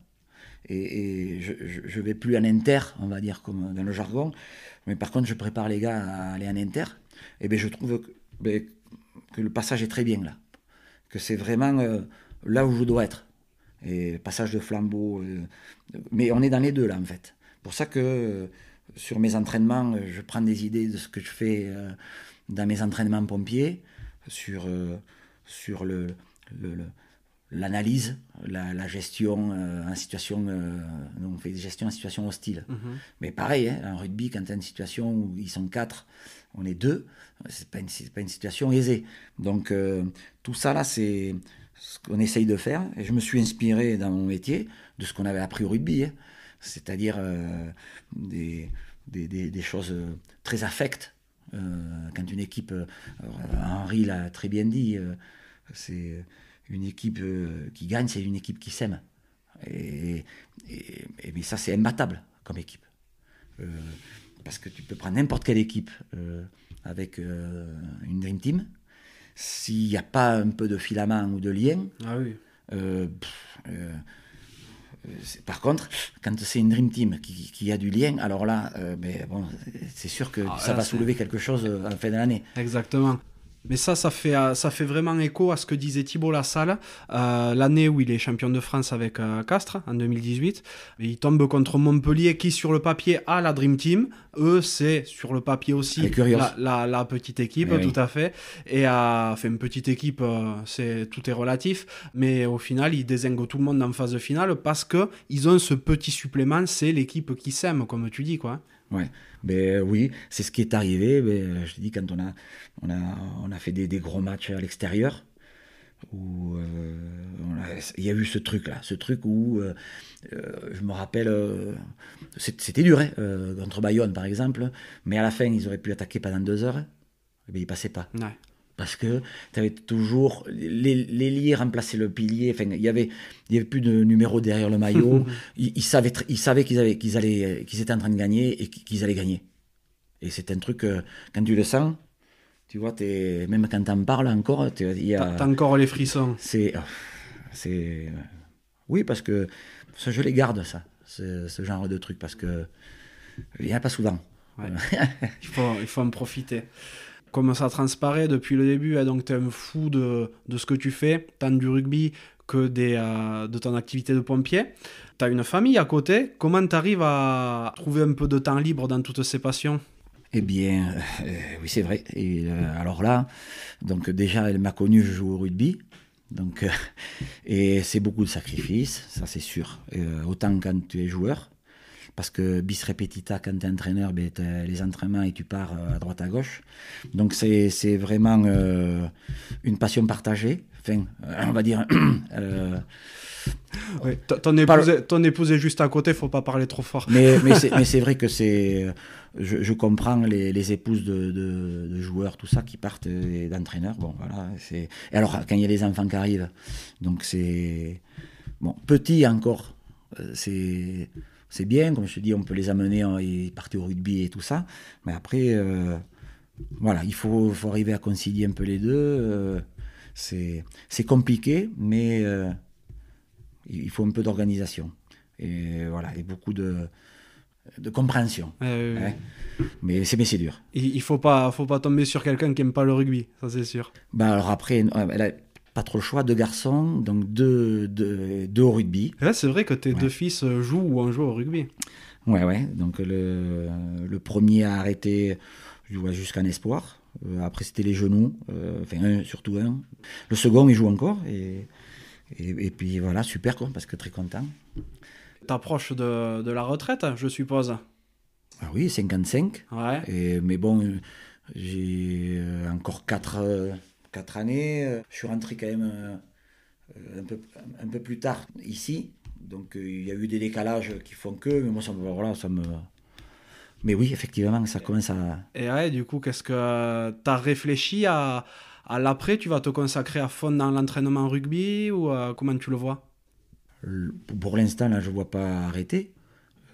Et, je ne vais plus en inter, on va dire comme dans le jargon. Mais par contre, je prépare les gars à aller en inter. Et bien, je trouve ben, que, le passage est très bien là. Que c'est vraiment là où je dois être et passage de flambeau. Euh, mais on est dans les deux là en fait. Pour ça que euh, sur mes entraînements, euh, je prends des idées de ce que je fais dans mes entraînements pompiers, sur, sur le, l'analyse, la, gestion en situation, on fait gestion en situation hostile. Mhm. Mais pareil, hein, en rugby, quand tu as une situation où ils sont quatre, on est deux, ce pas pas une situation aisée. Donc tout ça là, c'est ce qu'on essaye de faire. Et je me suis inspiré dans mon métier de ce qu'on avait appris au rugby, hein. c'est-à-dire euh, des, choses très affectes. Euh, quand une équipe, euh, Henri l'a très bien dit, c'est une équipe qui gagne, c'est une équipe qui s'aime. Et, mais ça, c'est imbattable comme équipe. parce que tu peux prendre n'importe quelle équipe avec une Dream Team, s'il n'y a pas un peu de filament ou de lien, ah euh, euh, euh, par contre, quand c'est une Dream Team qui, a du lien, alors là, ben, c'est sûr que ah, ça va soulever quelque chose en fin l'année. Exactement. Mais ça, ça fait, euh, ça fait vraiment écho à ce que disait Thibault Lassalle euh, l'année où il est champion de France avec euh, Castres, en 2018. Il tombe contre Montpellier qui, sur le papier, a la Dream Team. Eux, c'est sur le papier aussi la, petite équipe, eh tout à fait. Et a fait une petite équipe, c'est tout est relatif. Mais au final, ils désinguent tout le monde en phase finale parce que ils ont ce petit supplément, c'est l'équipe qui s'aime, comme tu dis. quoi. Ouais. Ben, euh, oui, c'est ce qui est arrivé. Ben, euh, je te dis, quand on a, on a, on a fait des, des gros matchs à l'extérieur, où euh, il y a eu ce truc-là, ce truc où, je me rappelle, c'était dur, hein, contre Bayonne par exemple, mais à la fin, ils auraient pu attaquer pendant deux heures, mais eh ben, ils passaient pas. Parce que tu avais toujours liers remplacés le pilier. Enfin, il y avait, il y avait plus de numéro derrière le maillot. ils, savaient, ils savaient qu'ils avaient, qu'ils allaient, qu'ils étaient en train de gagner et qu'ils allaient gagner. Et c'est un truc euh, quand tu le sens, tu vois, es, même quand t'en parles encore, t'as encore les frissons. C'est, euh, c'est, euh, oui, parce que ça, je les garde ça, ce, genre de truc, parce que il n'y en a pas souvent. il, faut, il faut en profiter comme ça transparaît depuis le début, et hein. donc tu es un fou de, ce que tu fais, tant du rugby que euh, de ton activité de pompier. Tu as une famille à côté, comment tu arrives à trouver un peu de temps libre dans toutes ces passions eh bien, euh, euh, oui, c'est vrai. Et, alors là, donc déjà, elle m'a connu, je joue au rugby. Donc, et c'est beaucoup de sacrifices, ça c'est sûr. autant quand tu es joueur, parce que bis repetita, quand tu es entraîneur, ben, les entraînements et tu pars euh, à droite à gauche. Donc c'est vraiment euh, une passion partagée. Enfin, euh, on va dire. ton, épouse, est juste à côté, faut pas parler trop fort. Mais, mais c'est vrai que c'est. Je, comprends les, épouses de, joueurs, tout ça, qui partent d'entraîneurs. Bon, voilà. Et alors, quand il y a les enfants qui arrivent, donc c'est. Bon, petit encore, c'est c'est bien, comme je te dis, on peut les amener et partir au rugby et tout ça. Mais après, euh, voilà, il faut, faut, arriver à concilier un peu les deux. Euh, c'est c'est compliqué, mais euh, il faut un peu d'organisation. Et voilà, et beaucoup de, de compréhension. Hein. Mais c'est mais c'est dur. Il, ne faut pas faut pas tomber sur quelqu'un qui aime pas le rugby, ça c'est sûr. Ben, alors après pas trop le choix, de garçons, donc deux, deux, au rugby. Là, c'est vrai que tes deux fils jouent ou ont joué au rugby. Ouais, ouais. Donc le, le premier a arrêté jusqu'en espoir. Euh, après, c'était les genoux, euh, enfin, surtout un. Le second, il joue encore. Et, et, puis voilà, super, quoi, parce que très content. T'approches de, de la retraite, je suppose ah Oui, 55. Ouais. Et, mais bon, j'ai euh, encore 4. Quatre quatre années. Euh, je suis rentré quand même euh, un peu, plus tard ici. Donc euh, il y a eu des décalages qui font que, mais moi ça me, mais oui, effectivement, ça commence à. Et du coup, qu'est-ce que tu as réfléchi à, à l'après Tu vas te consacrer à fond dans l'entraînement rugby ou comment tu le vois Pour l'instant, là, je vois pas arrêter.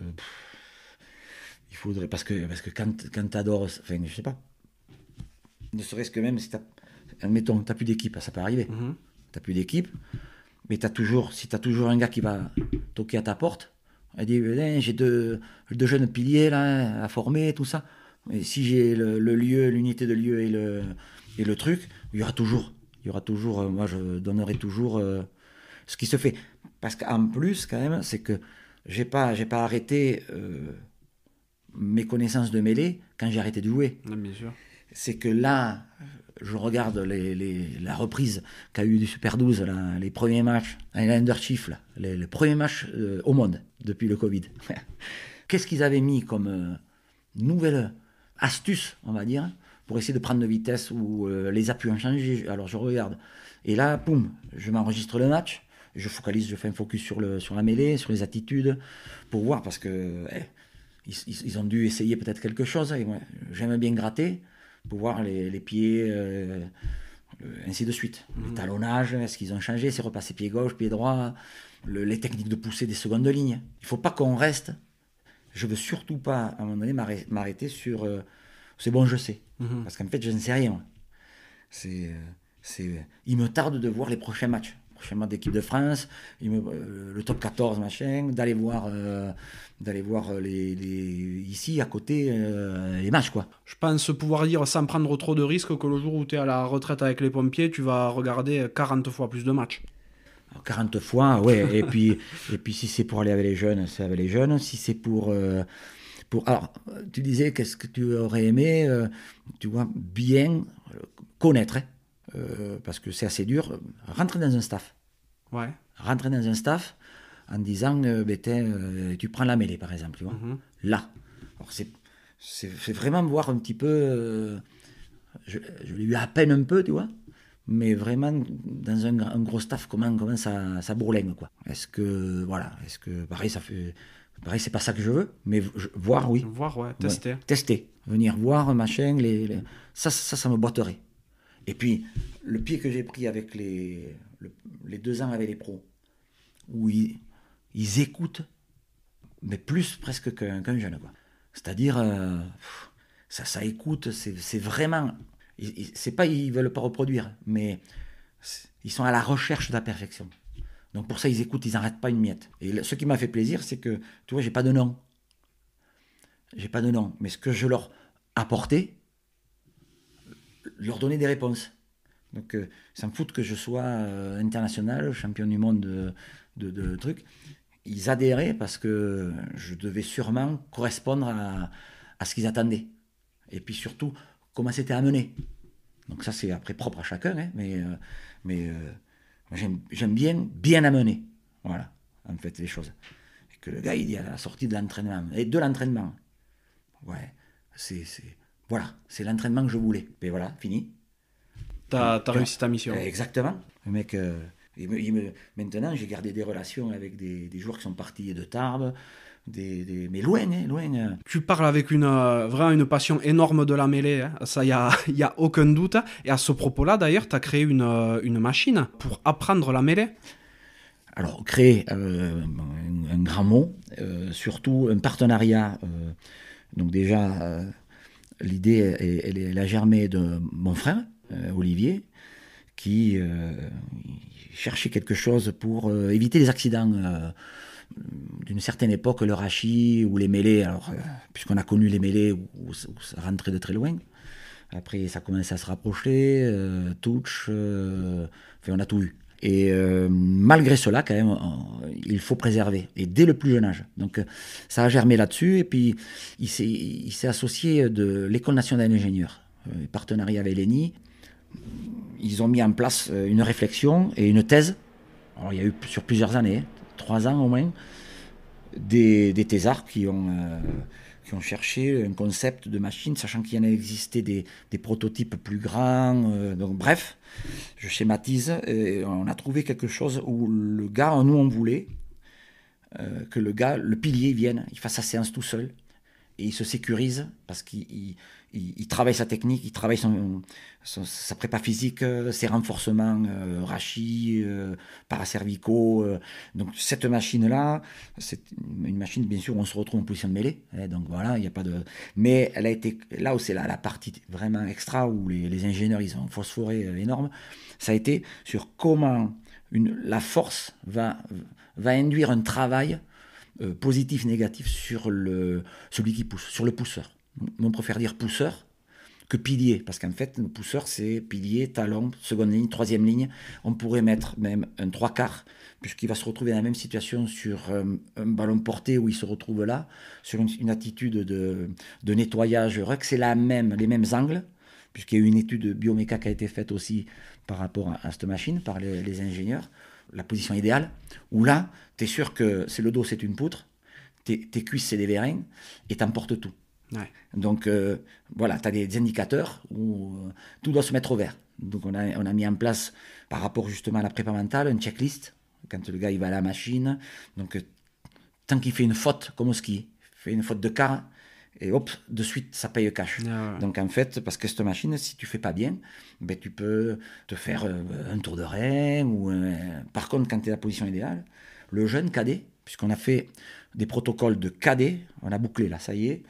il faudrait. Parce que, parce que quand, quand tu adores. Enfin, je sais pas. Ne serait-ce que même si tu as admettons, tu n'as plus d'équipe, ça peut arriver. Mhm. Tu n'as plus d'équipe, mais as toujours, si tu as toujours un gars qui va toquer à ta porte, il dit eh, J'ai deux, deux, jeunes piliers là, à former, tout ça. si j'ai le, lieu, l'unité de lieu et le, et le truc, il y aura toujours. Il y aura toujours, euh, moi je donnerai toujours euh, ce qui se fait. Parce qu'en plus, quand même, c'est que j'ai pas, j'ai pas arrêté euh, mes connaissances de mêlée quand j'ai arrêté de jouer. C'est que là, je regarde la reprise qu'a eu du Super 12, les premiers matchs, Chief, les, premiers matchs euh, au monde depuis le Covid. Qu'est-ce qu'ils avaient mis comme euh, nouvelle astuce, on va dire, pour essayer de prendre de vitesse ou euh, les appuis ont changé Alors je regarde. Et là, poum, je m'enregistre le match. Je focalise, je fais un focus sur, le, sur la mêlée, sur les attitudes, pour voir, parce que eh, ont dû essayer peut-être quelque chose. j'aime bien gratter pour les, les pieds, euh, ainsi de suite. l'étalonnage, mm. est-ce qu'ils ont changé C'est repassé pied gauche, pied droit, les techniques de poussée des secondes lignes Il ne faut pas qu'on reste. Je veux surtout pas, à un moment donné, m'arrêter sur euh, c'est bon, je sais. Mm-hmm. Parce qu'en fait, je ne sais rien. C'est, euh, c'est, il me tarde de voir les prochains matchs chemin d'équipe de France, euh, le top 14, machin, d'aller voir, euh, d'aller voir euh, les, ici, à côté, les matchs, quoi. Je pense pouvoir dire, sans prendre trop de risques, que le jour où tu es à la retraite avec les pompiers, tu vas regarder 40 fois plus de matchs. 40 fois, ouais. et puis, et puis si c'est pour aller avec les jeunes, c'est avec les jeunes. Si c'est pour, pour, alors, tu disais qu'est-ce que tu aurais aimé, tu vois, bien connaître. Hein. Euh, parce que c'est assez dur, rentrer dans un staff. Ouais. Rentrer dans un staff en disant, euh, ben, euh, tu prends la mêlée, par exemple, tu vois, mhm. là. c'est vraiment voir un petit peu, je, je l'ai eu à peine un peu, tu vois, mais vraiment dans un, gros staff, comment, comment ça, ça bourlingue, quoi. Est-ce que, voilà, est-ce que, pareil, ça fait... Pareil, c'est pas ça que je veux, mais voir, oui. Voir, ouais, tester. tester. Venir voir, machin, chaîne les... Ça, ça, ça me botterait. Et puis, le pied que j'ai pris avec les, les deux ans avec les pros, où ils, écoutent, mais plus presque qu'un jeune. C'est-à-dire, euh, ça, ça écoute, c'est vraiment. C'est pas ils veulent pas reproduire, mais ils sont à la recherche de la perfection. Donc pour ça, ils écoutent, ils n'arrêtent pas une miette. Et ce qui m'a fait plaisir, c'est que, tu vois, j'ai pas de nom. J'ai pas de nom. Mais ce que je leur apportais, leur donner des réponses. Donc, ça me fout que je sois euh, international, champion du monde de, trucs. Ils adhéraient parce que je devais sûrement correspondre à, ce qu'ils attendaient. Et puis surtout, comment c'était amené. Donc, ça, c'est après propre à chacun, hein, mais, euh, mais euh, j'aime bien bien amener. Voilà, en fait, les choses. Et que le gars, il dit à la sortie de l'entraînement, et de l'entraînement. Ouais, c'est voilà, c'est l'entraînement que je voulais. Et ben voilà, fini. T'as as réussi ta mission. Eh, exactement. Euh, maintenant, j'ai gardé des relations avec des, joueurs qui sont partis de Tarbes, des, mais loin, hein, loin. Hein. Tu parles avec une, euh, une passion énorme de la mêlée, hein. ça, il n'y a, y a aucun doute. Et à ce propos-là, d'ailleurs, tu as créé euh, une, machine pour apprendre la mêlée Alors, créer un, grand mot, surtout un partenariat. donc déjà l'idée, elle, elle, a germé de mon frère, euh, Olivier, qui euh, cherchait quelque chose pour euh, éviter les accidents. d'une certaine époque, le rachis ou les mêlées, alors, puisqu'on a connu les mêlées où, ça rentrait de très loin. Après, ça commençait à se rapprocher, touch, enfin, on a tout eu. Et euh, malgré cela, quand même, il faut préserver, et dès le plus jeune âge. Donc euh, ça a germé là-dessus, et puis il s'est associé de l'École nationale d'ingénieurs, euh, partenariat avec l'ENI. Ils ont mis en place une réflexion et une thèse. il y a eu sur plusieurs années, hein, trois ans au moins, des, thésards qui ont qui ont cherché un concept de machine, sachant qu'il y en a existé des, prototypes plus grands. Euh, donc bref, je schématise. Et on a trouvé quelque chose où le gars, nous on voulait euh, que le gars, le pilier vienne, il fasse sa séance tout seul et il se sécurise parce qu'il il, travaille sa technique, il travaille son, sa prépa physique, euh, ses renforcements euh, rachis, euh, paracervicaux. Donc cette machine-là, c'est une machine, bien sûr, où on se retrouve en position de mêlée. Hein, donc voilà, il n'y a pas de... Mais elle a été là où c'est la, la, partie vraiment extra, où les, ingénieurs, ils ont phosphoré énorme, ça a été sur comment une, la force va, va induire un travail positif, négatif sur le, celui qui pousse, sur le pousseur on préfère dire pousseur que pilier, parce qu'en fait, le pousseur, c'est pilier, talon, seconde ligne, troisième ligne. On pourrait mettre même un trois quarts, puisqu'il va se retrouver dans la même situation sur euh, un, ballon porté où il se retrouve là, sur une, attitude de, nettoyage ruck. C'est même, les mêmes angles, puisqu'il y a eu une étude bioméca qui a été faite aussi par rapport à, cette machine, par les, ingénieurs. La position idéale, où là, tu es sûr que c'est le dos, c'est une poutre, tes, cuisses, c'est des vérins, et emportes tout. Donc euh, voilà, tu as des indicateurs où euh, tout doit se mettre au vert. Donc on a, mis en place, par rapport justement à la prépa mentale, une checklist. Quand le gars il va à la machine, donc euh, tant qu'il fait une faute, comme au ski, fait une faute de car, et hop, de suite, ça paye cash. Ah donc en fait, parce que cette machine, si tu fais pas bien, ben, tu peux te faire un tour de rein. Ou, Par contre, quand tu es la position idéale, le jeune cadet, puisqu'on a fait des protocoles de cadet, on a bouclé là, ça y est,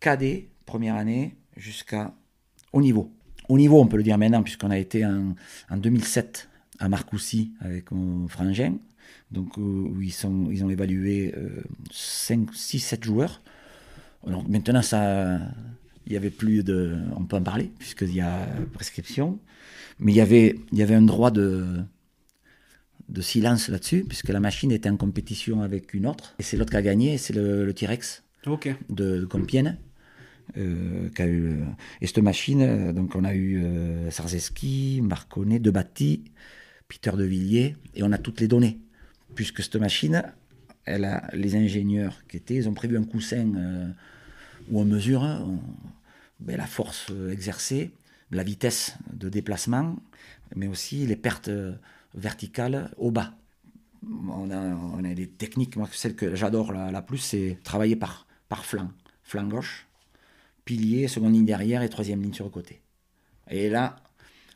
KD, première année, jusqu'à haut niveau. au niveau, on peut le dire maintenant, puisqu'on a été en, 2007 à Marcoussis avec frangin, donc euh, où ils, sont, ils ont évalué 5, 6, 7 joueurs. maintenant, ça, il y avait plus de, on peut en parler puisqu'il y a prescription, mais il y avait, il y avait un droit de, de silence là-dessus puisque la machine était en compétition avec une autre et c'est l'autre qui a gagné, c'est le, T-Rex de, de Compiègne. Euh, eu, euh, et cette machine, euh, donc on a eu euh, Sarzeski, Marconnet, Debatti, Peter de Villiers, et on a toutes les données. Puisque cette machine, elle a, les ingénieurs qui étaient, ils ont prévu un coussin euh, ou où hein, on mesure ben, la force exercée, la vitesse de déplacement, mais aussi les pertes verticales au bas. On a, des techniques, moi, celle que j'adore la, plus, c'est travailler par, par flanc, flanc gauche, pilier, seconde ligne derrière et troisième ligne sur le côté. Et là,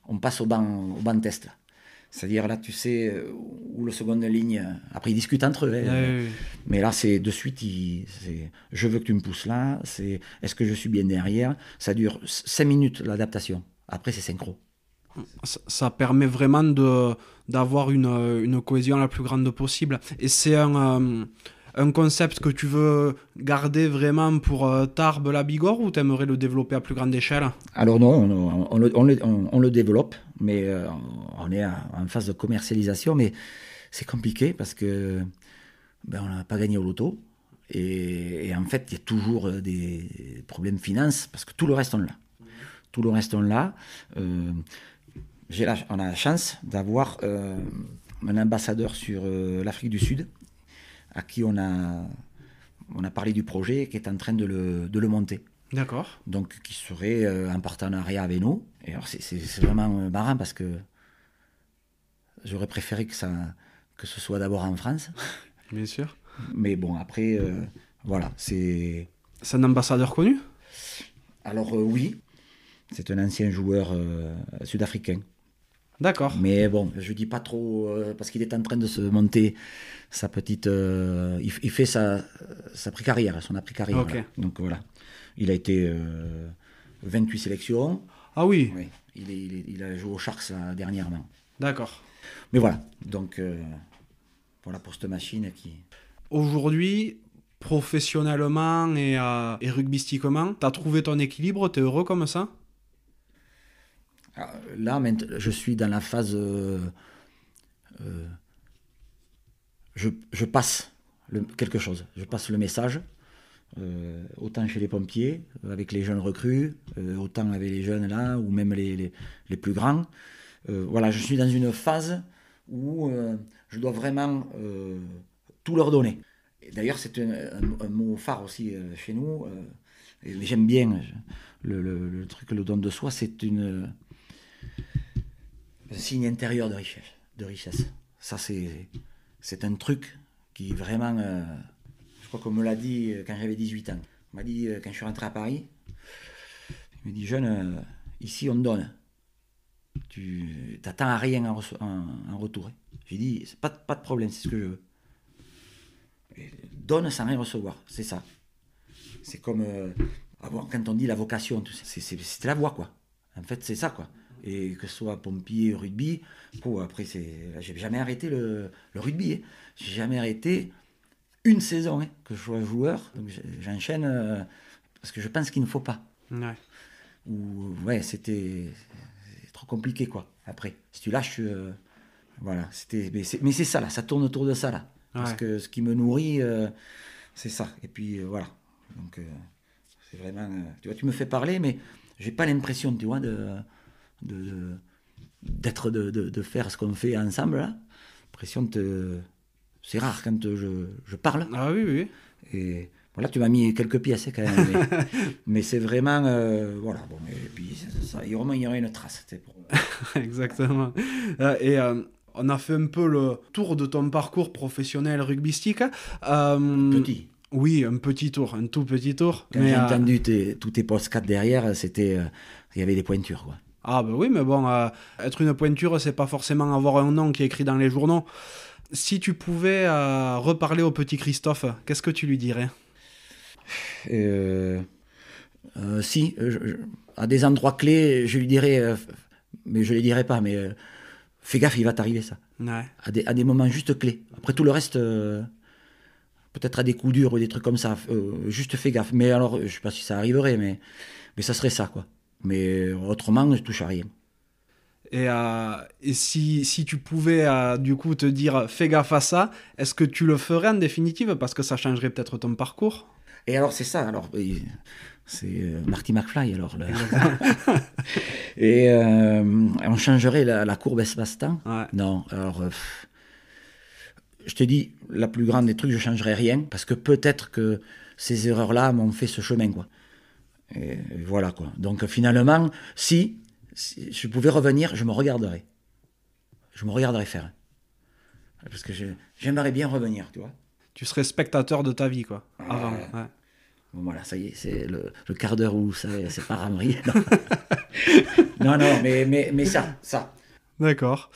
on passe au banc, au banc test. C'est-à-dire là, tu sais, euh, où le seconde ligne. Euh, après, ils discutent entre eux. Hein. Mais là, c'est de suite, il, je veux que tu me pousses là. C'est est-ce que je suis bien derrière Ça dure 5 minutes l'adaptation. Après, c'est synchro. Ça, permet vraiment de d'avoir une, cohésion la plus grande possible. Et c'est un. Euh, un concept que tu veux garder vraiment pour euh, Tarbes, la Bigorre, ou tu aimerais le développer à plus grande échelle Alors non, on, le, développe, mais euh, on est en phase de commercialisation, mais c'est compliqué parce que ben, on n'a pas gagné au loto. Et, en fait, il y a toujours des problèmes finances parce que tout le reste, on l'a. Tout le reste, on l'a. Euh, on a la chance d'avoir euh, un ambassadeur sur euh, l'Afrique du Sud à qui on a, parlé du projet et qui est en train de le, monter. D'accord. Donc, qui serait en euh, partenariat avec nous. Et alors, c'est vraiment euh, marrant parce que j'aurais préféré que, ça, que ce soit d'abord en France. Bien sûr. Mais bon, après, euh, voilà, c'est. un ambassadeur connu Alors, oui. C'est un ancien joueur sud-africain. D'accord. Mais bon, je dis pas trop euh, parce qu'il est en train de se monter sa petite. Euh, il, fait sa, sa pré-carrière, son après-carrière. Donc voilà. Il a été 28 euh, sélections. Ah oui. oui. Il, a joué au Sharks dernièrement. D'accord. Mais voilà. Donc voilà pour cette machine qui. Aujourd'hui, professionnellement et, et rugbystiquement, tu as trouvé ton équilibre, tu es heureux comme ça ah, là, je suis dans la phase. Euh, euh, je, passe quelque chose, je passe le message, euh, autant chez les pompiers, avec les jeunes recrues, autant avec les jeunes là, ou même les, plus grands. voilà, je suis dans une phase où je dois vraiment tout leur donner. D'ailleurs, c'est un, mot phare aussi chez nous. J'aime bien le, le, le, truc, le don de soi, c'est une signe intérieur de richesse. De richesse. Ça, c'est un truc qui vraiment. Euh, je crois qu'on me l'a dit euh, quand j'avais 18 ans. On m'a dit, euh, quand je suis rentré à Paris, il me dit Jeune, ici, on donne. Tu t'attends à rien en, retour. Hein.» J'ai dit pas, pas de problème, c'est ce que je veux. donne sans rien recevoir, c'est ça. C'est comme quand on dit la vocation, c'est la voix, quoi. En fait, c'est ça, quoi et que ce soit pompier, rugby, pour, après, j'ai jamais arrêté le, rugby. Hein. J'ai jamais arrêté une saison hein, que je sois joueur. Donc j'enchaîne euh, parce que je pense qu'il ne faut pas. Ouais. Ou, ouais, c'était trop compliqué, quoi. Après, si tu lâches, euh, voilà. C'était, mais c'est ça, là. Ça tourne autour de ça, là. Parce que ce qui me nourrit, euh, c'est ça. Et puis, voilà. Donc, c'est vraiment. tu vois, tu me fais parler, mais j'ai pas l'impression, tu vois, de de, d'être de, de, faire ce qu'on fait ensemble là. te... c'est rare quand je, je, parle. Ah oui oui. Et voilà, tu m'as mis quelques pièces quand même. Mais, c'est vraiment euh, voilà. Bon, et puis ça, il y aurait une trace. Exactement. Euh, et euh, on a fait un peu le tour de ton parcours professionnel rugbystique. Petit. Oui, un petit tour, un tout petit tour. Quand j'ai entendu tous tes postcards derrière, c'était, il y avait des pointures quoi. Ah bah oui, mais bon, euh, être une pointure, c'est pas forcément avoir un nom qui est écrit dans les journaux. Si tu pouvais euh, reparler au petit Christophe, qu'est-ce que tu lui dirais euh, euh, Si, à des endroits clés, je lui dirais, mais je ne lui dirais pas, mais fais gaffe, il va t'arriver ça. Ouais. À, des, moments juste clés. Après tout le reste, peut-être à des coups durs ou des trucs comme ça, juste fais gaffe. Mais alors, je ne sais pas si ça arriverait, mais, mais ça serait ça, quoi. Mais autrement, je touche à rien. Et, euh, si, si, tu pouvais euh, du coup te dire fais gaffe à ça, est-ce que tu le ferais en définitive parce que ça changerait peut-être ton parcours Et alors c'est ça, alors c'est euh, Marty McFly alors. et on changerait la, courbe espace-temps Non, alors je te dis, la plus grande des trucs, je changerais rien parce que peut-être que ces erreurs-là m'ont fait ce chemin quoi. Et voilà quoi. Donc finalement, si, je pouvais revenir, je me regarderais. Je me regarderais faire. Parce que j'aimerais bien revenir, tu vois. Tu serais spectateur de ta vie, quoi. Avant. voilà, ça y est, c'est le, quart d'heure où c'est pas ramerie. non, non, mais, mais, ça, ça. D'accord.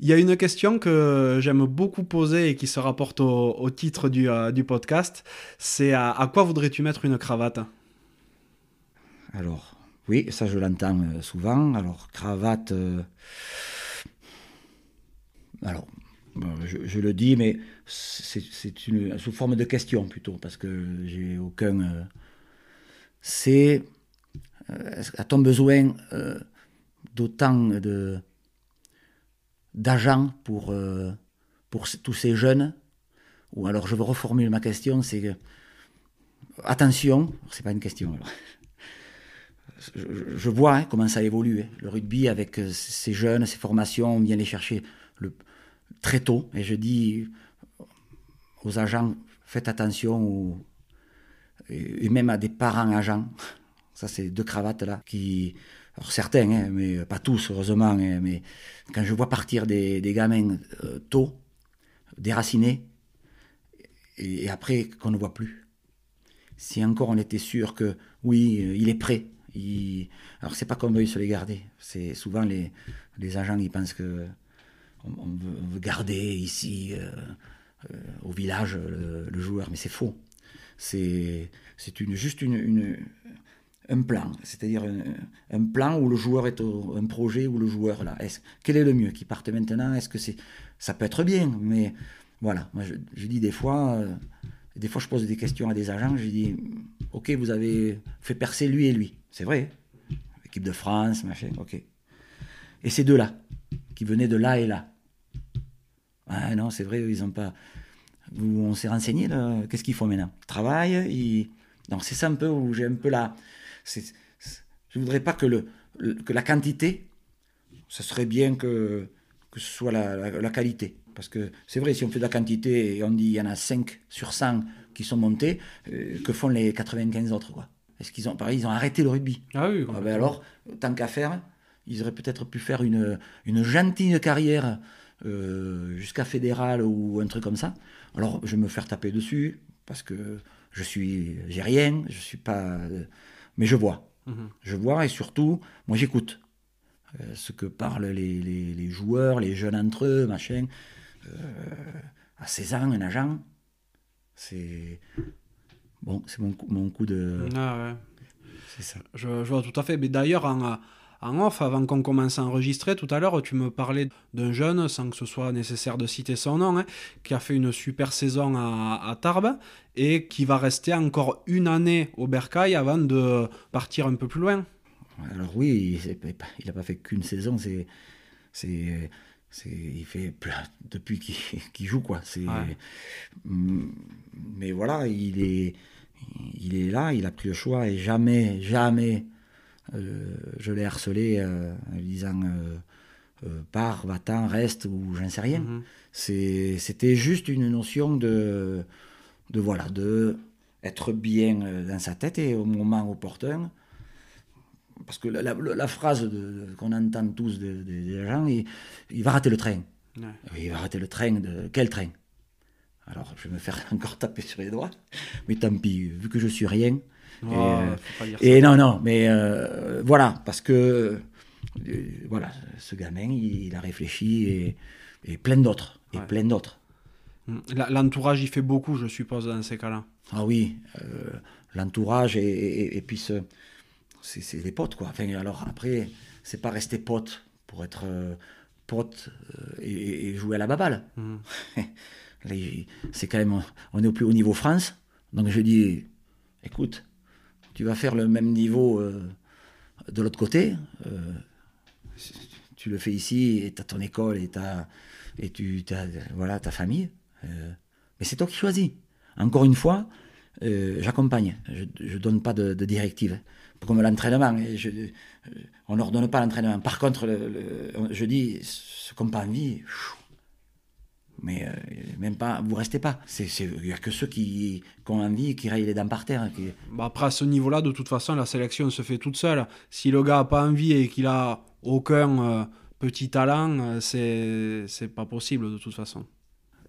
Il y a une question que j'aime beaucoup poser et qui se rapporte au, titre euh, du, podcast. C'est euh, à quoi voudrais-tu mettre une cravate alors, oui, ça je l'entends euh, souvent. Alors, cravate. Euh, alors, je, le dis, mais c'est une sous forme de question plutôt, parce que j'ai aucun. Euh, c'est. A-t-on besoin d'autant de d'agents pour, pour tous ces jeunes Ou alors, je reformule ma question, c'est attention, c'est pas une question je, vois hein, comment ça évolue. Hein. Le rugby, avec ses euh, jeunes, ses formations, on vient les chercher le, très tôt. Et je dis aux agents, faites attention, ou, et même à des parents agents. Ça, c'est deux cravates là, qui. Alors certains, hein, mais pas tous, heureusement. mais quand je vois partir des, gamins euh, tôt, déracinés, et après qu'on ne voit plus. Si encore on était sûr que, oui, euh, il est prêt, alors, Alors, c'est pas qu'on veuille se les garder. C'est souvent les, les agents, qui pensent que on, veut, garder ici, euh, euh, au village, le, joueur. Mais c'est faux. C'est une, juste une, un plan. C'est-à-dire un, plan où le joueur est un projet où le joueur, là, est quel est le mieux Qui parte maintenant Est-ce que c'est. Ça peut être bien, mais voilà. Moi, je, dis des fois. Euh, des fois, je pose des questions à des agents. Je dis ok, vous avez fait percer lui et lui. C'est vrai. Hein. Équipe de France, machin, ok. Et ces deux-là, qui venaient de là et là. Ah non, c'est vrai, ils n'ont pas. on s'est renseigné, qu'est-ce qu'ils font maintenant Travail, travaillent ils... c'est ça un peu où j'ai un peu la. Je ne voudrais pas que, le... la quantité, ce serait bien que, ce soit la, qualité. Parce que c'est vrai, si on fait de la quantité et on dit il y en a 5 sur 100 qui sont montés, euh, que font les 95 autres. Quoi. Est-ce qu'ils ont, pareil, ils ont arrêté le rugby. Ah ah ben alors, tant qu'à faire, ils auraient peut-être pu faire une, une gentille carrière euh, jusqu'à fédéral ou un truc comme ça. Alors, je vais me faire taper dessus parce que je suis, j'ai rien, je suis pas, euh, mais je vois. Mhm. Je vois et surtout, moi j'écoute ce que parlent les, joueurs, les jeunes entre eux, machin. à 16 ans, un agent, c'est bon, c'est mon, coup de. Ah ouais. C'est ça. Je, vois tout à fait. Mais d'ailleurs, en, en off, avant qu'on commence à enregistrer, tout à l'heure, tu me parlais d'un jeune, sans que ce soit nécessaire de citer son nom, hein, qui a fait une super saison à, à, Tarbes et qui va rester encore une année au Bercail avant de partir un peu plus loin. Alors oui, il n'a pas fait qu'une saison, c'est il fait depuis qu'il joue quoi. Mm, mais voilà, il est là, il a pris le choix et jamais jamais euh, je l'ai harcelé euh, en lui disant euh, euh, pars, va-t'en, reste ou j'en sais rien. Mm-hmm. c'était juste une notion de de être bien dans sa tête et au moment opportun parce que la, phrase qu'on entend tous des gens, il, va rater le train. Il va rater le train de quel train Alors je vais me faire encore taper sur les doigts, mais tant pis, vu que je suis rien. Oh, et, euh, non, non, mais euh, voilà, parce que euh, voilà, ce gamin, il, a réfléchi et, plein d'autres, et plein d'autres. L'entourage, il fait beaucoup, je suppose, dans ces cas-là. Ah oui, l'entourage et, puis ce, c'est des potes, quoi. Enfin, alors après, c'est pas rester pote pour être euh, pote euh, et, jouer à la baballe. Mm. c'est quand même, on est au plus haut niveau France. Donc je dis, écoute, tu vas faire le même niveau euh, de l'autre côté. tu le fais ici et tu ton école et, t'as... tu as, voilà, ta famille. mais c'est toi qui choisis. Encore une fois, j'accompagne. Je ne donne pas de, de directive comme l'entraînement. Et je, euh, on ne leur donne pas l'entraînement. Par contre, je dis, ce qu'on pas envie, mais euh, même pas, vous restez pas. Il n'y a que ceux qui, ont envie, qui rayent les dents par terre. Bah, après, à ce niveau-là, de toute façon, la sélection se fait toute seule. Si le gars n'a pas envie et qu'il a aucun euh, petit talent, c'est c'est pas possible de toute façon.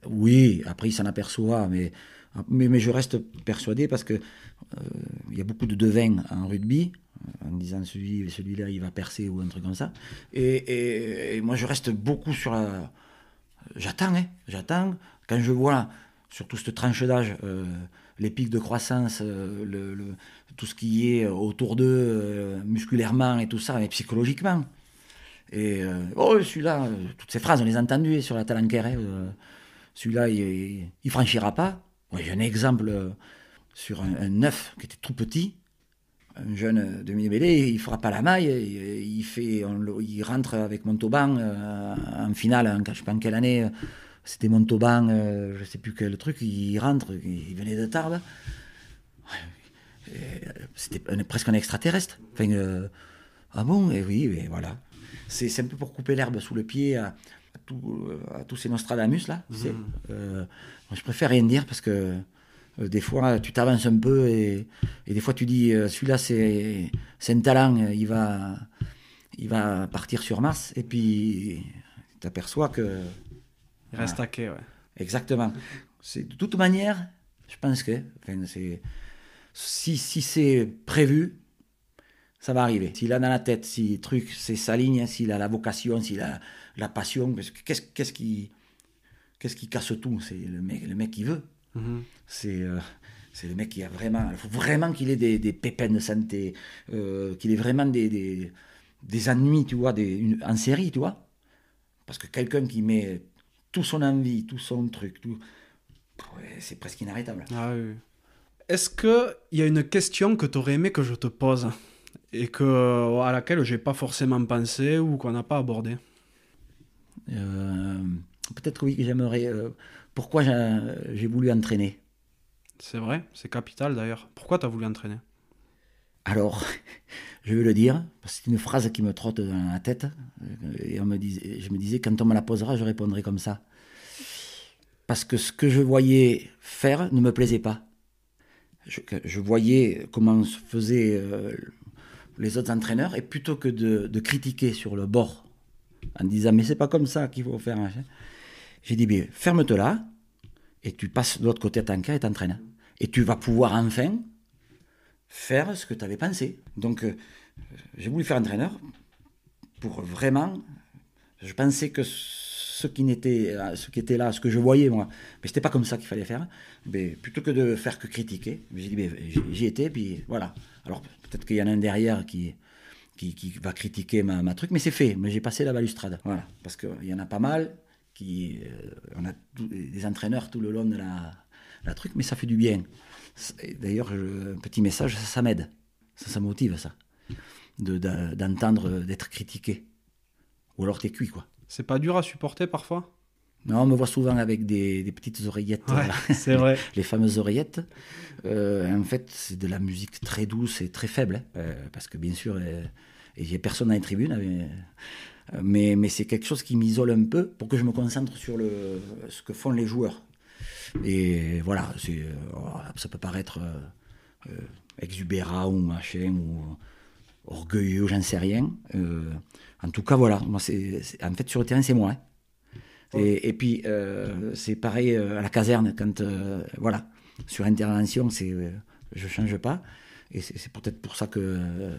Oui, après, il s'en aperçoit, mais, mais je reste persuadé parce que euh, il y a beaucoup de devins en rugby, euh, en disant celui, celui-là il va percer ou un truc comme ça. Et, moi je reste beaucoup sur la. J'attends, hein, j'attends. Quand je vois, surtout cette tranche d'âge, euh, les pics de croissance, le, tout ce qui est autour d'eux, musculairement et tout ça, mais psychologiquement. Et oh, celui-là, toutes ces phrases, on les a entendues sur la Talanquère. Hein, celui-là, il, franchira pas. Ouais, j'ai un exemple sur un, un qui était tout petit, un jeune demi bélé il fera pas la maille, il, fait, il rentre avec Montauban euh, en finale, en, je sais pas en quelle année, c'était Montauban, je euh, je sais plus quel truc, il rentre, il, venait de Tarbes. Euh, c'était presque un extraterrestre. ah bon Et oui, et voilà. C'est un peu pour couper l'herbe sous le pied à, tous ces Nostradamus là. Mm-hmm. je préfère rien dire parce que euh, des fois, tu t'avances un peu et, des fois, tu dis euh, celui-là, c'est un talent, il va, il va partir sur Mars. Et puis, tu t'aperçois que. Il reste à taqué, ouais. Exactement. De toute manière, je pense que enfin, si, si c'est prévu, ça va arriver. S'il a dans la tête, si truc, c'est sa ligne, hein, s'il a la vocation, s'il a la passion, qu'est-ce ce qui, qu'est-ce qui casse tout C'est le mec, le mec qui veut. Mhm. Euh, c'est le mec qui a vraiment. Il faut vraiment qu'il ait des, des, pépins de santé, euh, qu'il ait vraiment des, des, des, ennuis, tu vois, des, en série, tu vois. Parce que quelqu'un qui met tout son envie, tout son truc, tout. c'est presque inarrêtable. Ah Est-ce qu'il y a une question que tu aurais aimé que je te pose et que, euh, à laquelle j'ai pas forcément pensé ou qu'on n'a pas abordé Peut-être oui, j'aimerais pourquoi j'ai voulu entraîner. C'est vrai, c'est capital d'ailleurs. Pourquoi tu as voulu entraîner Alors, je vais le dire, parce que c'est une phrase qui me trotte dans la tête. Euh, et on me disait, je me disais, quand on me la posera, je répondrai comme ça. Parce que ce que je voyais faire ne me plaisait pas. Je, voyais comment se faisaient euh, les autres entraîneurs, et plutôt que de, de critiquer sur le bord, en disant mais c'est pas comme ça qu'il faut faire. J'ai dit, ferme-toi là, et tu passes de l'autre côté à ton cas et t'entraînes. Et tu vas pouvoir enfin faire ce que tu avais pensé. Donc, euh, j'ai voulu faire entraîneur pour vraiment. Je pensais que ce qui, n'était, ce qui était là, ce que je voyais, moi, mais c'était pas comme ça qu'il fallait faire. Mais plutôt que de faire que critiquer, j'ai dit, j'y étais, puis voilà. Alors, peut-être qu'il y en a un derrière qui. Qui, qui va critiquer ma, truc, mais c'est fait. Mais j'ai passé la balustrade. Voilà. Parce qu'il y en a pas mal qui, euh, on a des entraîneurs tout le long de la, truc, mais ça fait du bien. D'ailleurs, un petit message, ça, m'aide. Ça, ça motive, ça. D'entendre, d'être critiqué. Ou alors t'es cuit, quoi. C'est pas dur à supporter parfois non, on me voit souvent avec des, petites oreillettes. Euh, c'est vrai. Les, fameuses oreillettes. Euh, en fait, c'est de la musique très douce et très faible. Hein, parce que bien sûr, et il n'y a personne dans les tribunes. Euh, mais, mais, c'est quelque chose qui m'isole un peu pour que je me concentre sur le, ce que font les joueurs. Et voilà, euh, ça peut paraître euh, exubérant ou machin ou orgueilleux, j'en sais rien. en tout cas, voilà, moi, c'est, en fait, sur le terrain, c'est moi. Hein. Et, et, puis, c'est pareil à la caserne, quand, voilà, sur intervention, c'est, je change pas. Et c'est peut-être pour ça que, euh,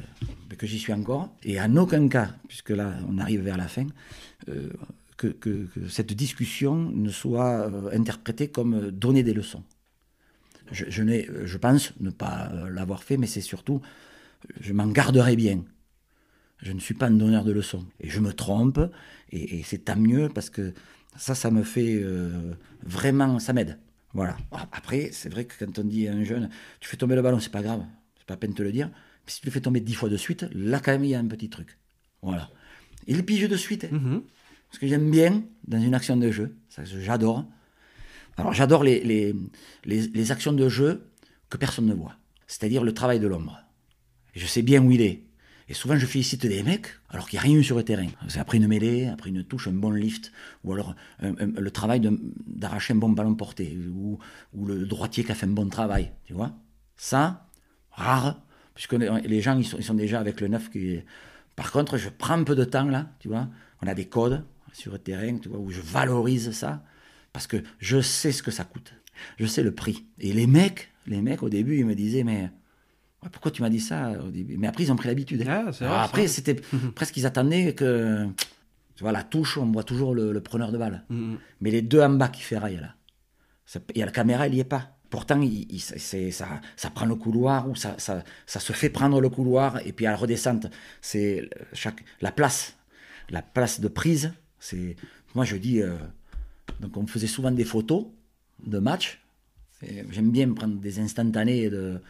que j'y suis encore. Et en aucun cas, puisque là, on arrive vers la fin, euh, que, cette discussion ne soit euh, interprétée comme donner des leçons. Je, je pense ne pas l'avoir fait, mais c'est surtout, je m'en garderai bien. Je ne suis pas un donneur de leçons. Et je me trompe, et, c'est tant mieux, parce que ça, ça me fait vraiment, ça m'aide. Voilà. Après, c'est vrai que quand on dit à un jeune, tu fais tomber le ballon, c'est pas grave pas peine te le dire, si tu le fais tomber dix fois de suite, là quand même il y a un petit truc. Voilà. Et le pige de suite. Parce hein. mhm. que j'aime bien dans une action de jeu, j'adore. Alors j'adore les, les, les, actions de jeu que personne ne voit, c'est-à-dire le travail de l'ombre. Je sais bien où il est. Et souvent je félicite des mecs alors qu'il n'y a rien eu sur le terrain. C'est après une mêlée, après une touche, un bon lift, ou alors le travail d'arracher un bon ballon porté, ou, ou le droitier qui a fait un bon travail, tu vois. Ça, rare, puisque les gens, ils sont, déjà avec le neuf. Qui... Par contre, je prends un peu de temps là, tu vois. On a des codes sur le terrain, tu vois, où je valorise ça, parce que je sais ce que ça coûte. Je sais le prix. Et les mecs, les mecs au début, ils me disaient, mais pourquoi tu m'as dit ça Mais après, ils ont pris l'habitude. Ah, après, c'était presque qu'ils attendaient que. Tu vois, la touche, on voit toujours le, preneur de balle. Mm-hmm. Mais les deux en bas qui ferraillent là. y a la caméra, elle n'y est pas. Pourtant, ça, prend le couloir ou ça, se fait prendre le couloir et puis à la redescente, c'est la place, la place de prise. C'est moi je dis euh, donc on faisait souvent des photos de matchs. J'aime bien prendre des instantanés de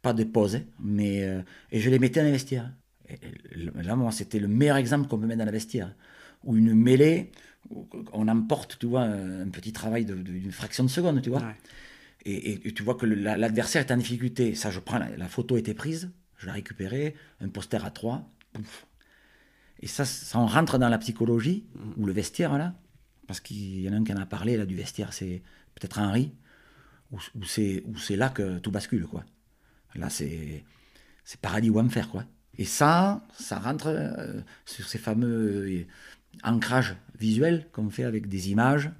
pas de pause, hein, mais euh, et je les mettais dans les vestiaires. là, moi, c'était le meilleur exemple qu'on peut mettre dans la vestiaire hein, ou une mêlée. On emporte, tu vois, un petit travail d'une fraction de seconde, tu vois. Et, tu vois que l'adversaire est en difficulté. Ça, je prends, la, photo était prise, je l'ai récupérée, un poster à trois, Et ça, ça, on rentre dans la psychologie, mm. ou le vestiaire, là, parce qu'il y en a un qui en a parlé, là, du vestiaire, c'est peut-être Henri, où, ou c'est là que tout bascule, quoi. Là, c'est paradis ou enfer, quoi. Et ça, ça rentre euh, sur ces fameux euh, ancrages visuels qu'on fait avec des images,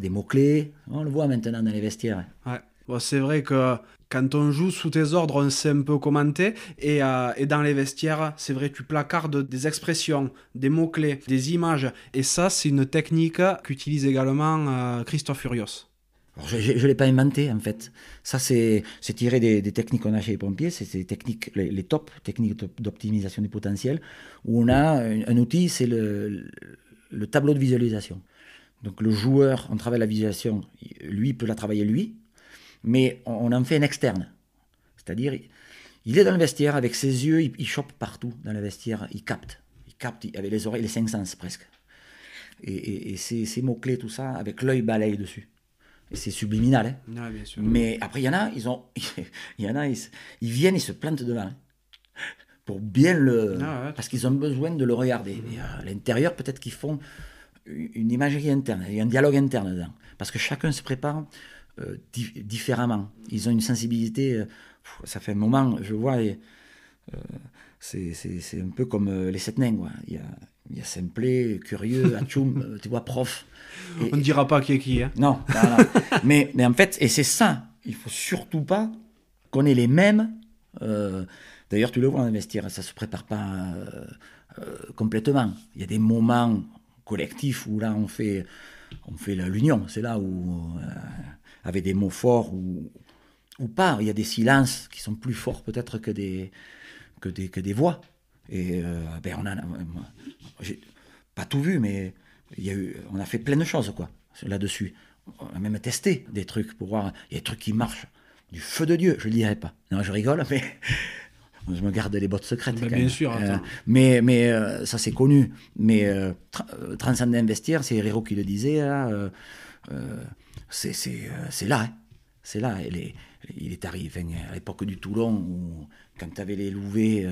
des mots-clés. On le voit maintenant dans les vestiaires. Ouais. c'est vrai que euh, quand on joue sous tes ordres, on sait un peu commenter. Et, euh, et dans les vestiaires, c'est vrai, tu placardes des expressions, des mots-clés, des images. Et ça, c'est une technique qu'utilise également euh, Christophe Furios. je ne l'ai pas inventé en fait. Ça, c'est tiré des, techniques qu'on a chez les pompiers, c'est les techniques, les, les top techniques d'optimisation du potentiel, où on a un, outil, c'est le tableau de visualisation. Donc le joueur, on travaille la visualisation, lui peut la travailler lui, mais on, en fait un externe. C'est-à-dire, il est dans le vestiaire avec ses yeux, il, chope partout dans le vestiaire, il capte, il capte avec les oreilles, les cinq sens presque. Et, et, ces, mots-clés, tout ça, avec l'œil balaye dessus c'est subliminal. Hein. Ah, mais après, il y en a, ils ont, il y en a, ils, viennent, ils se plantent devant hein. pour bien le, ah, parce qu'ils ont besoin de le regarder. Euh, à l'intérieur, peut-être qu'ils font une imagerie interne, il y a un dialogue interne dedans. Parce que chacun se prépare euh, différemment. Ils ont une sensibilité. Euh, ça fait un moment, je vois, euh, c'est un peu comme les sept nains. Quoi. Il, y a, il y a Simplé, Curieux, Atchoum, tu vois, prof. On ne dira pas qui est qui. Hein. Non, mais, mais en fait, et c'est ça. Il faut surtout pas qu'on ait les mêmes. D'ailleurs, tu le vois investir, ça se prépare pas complètement. Il y a des moments collectif où là on fait, on fait l'union. C'est là où, euh, avec des mots forts ou, ou pas, il y a des silences qui sont plus forts peut-être que des, que que des voix. Et euh, ben on a, j'ai pas tout vu, mais il y eu, on a fait plein de choses quoi là-dessus. On a même testé des trucs pour voir, il y a des trucs qui marchent. Du feu de Dieu, je ne dirais pas. Non, je rigole, mais je me garde les bottes secrètes. Bah, bien sûr. Euh, mais mais euh, ça, c'est connu. Mais euh, transcender investir, c'est héros qui le disait, hein, c'est là. Hein. C'est là. Il est, il est arrivé à l'époque du Toulon, quand tu avais les Louvets,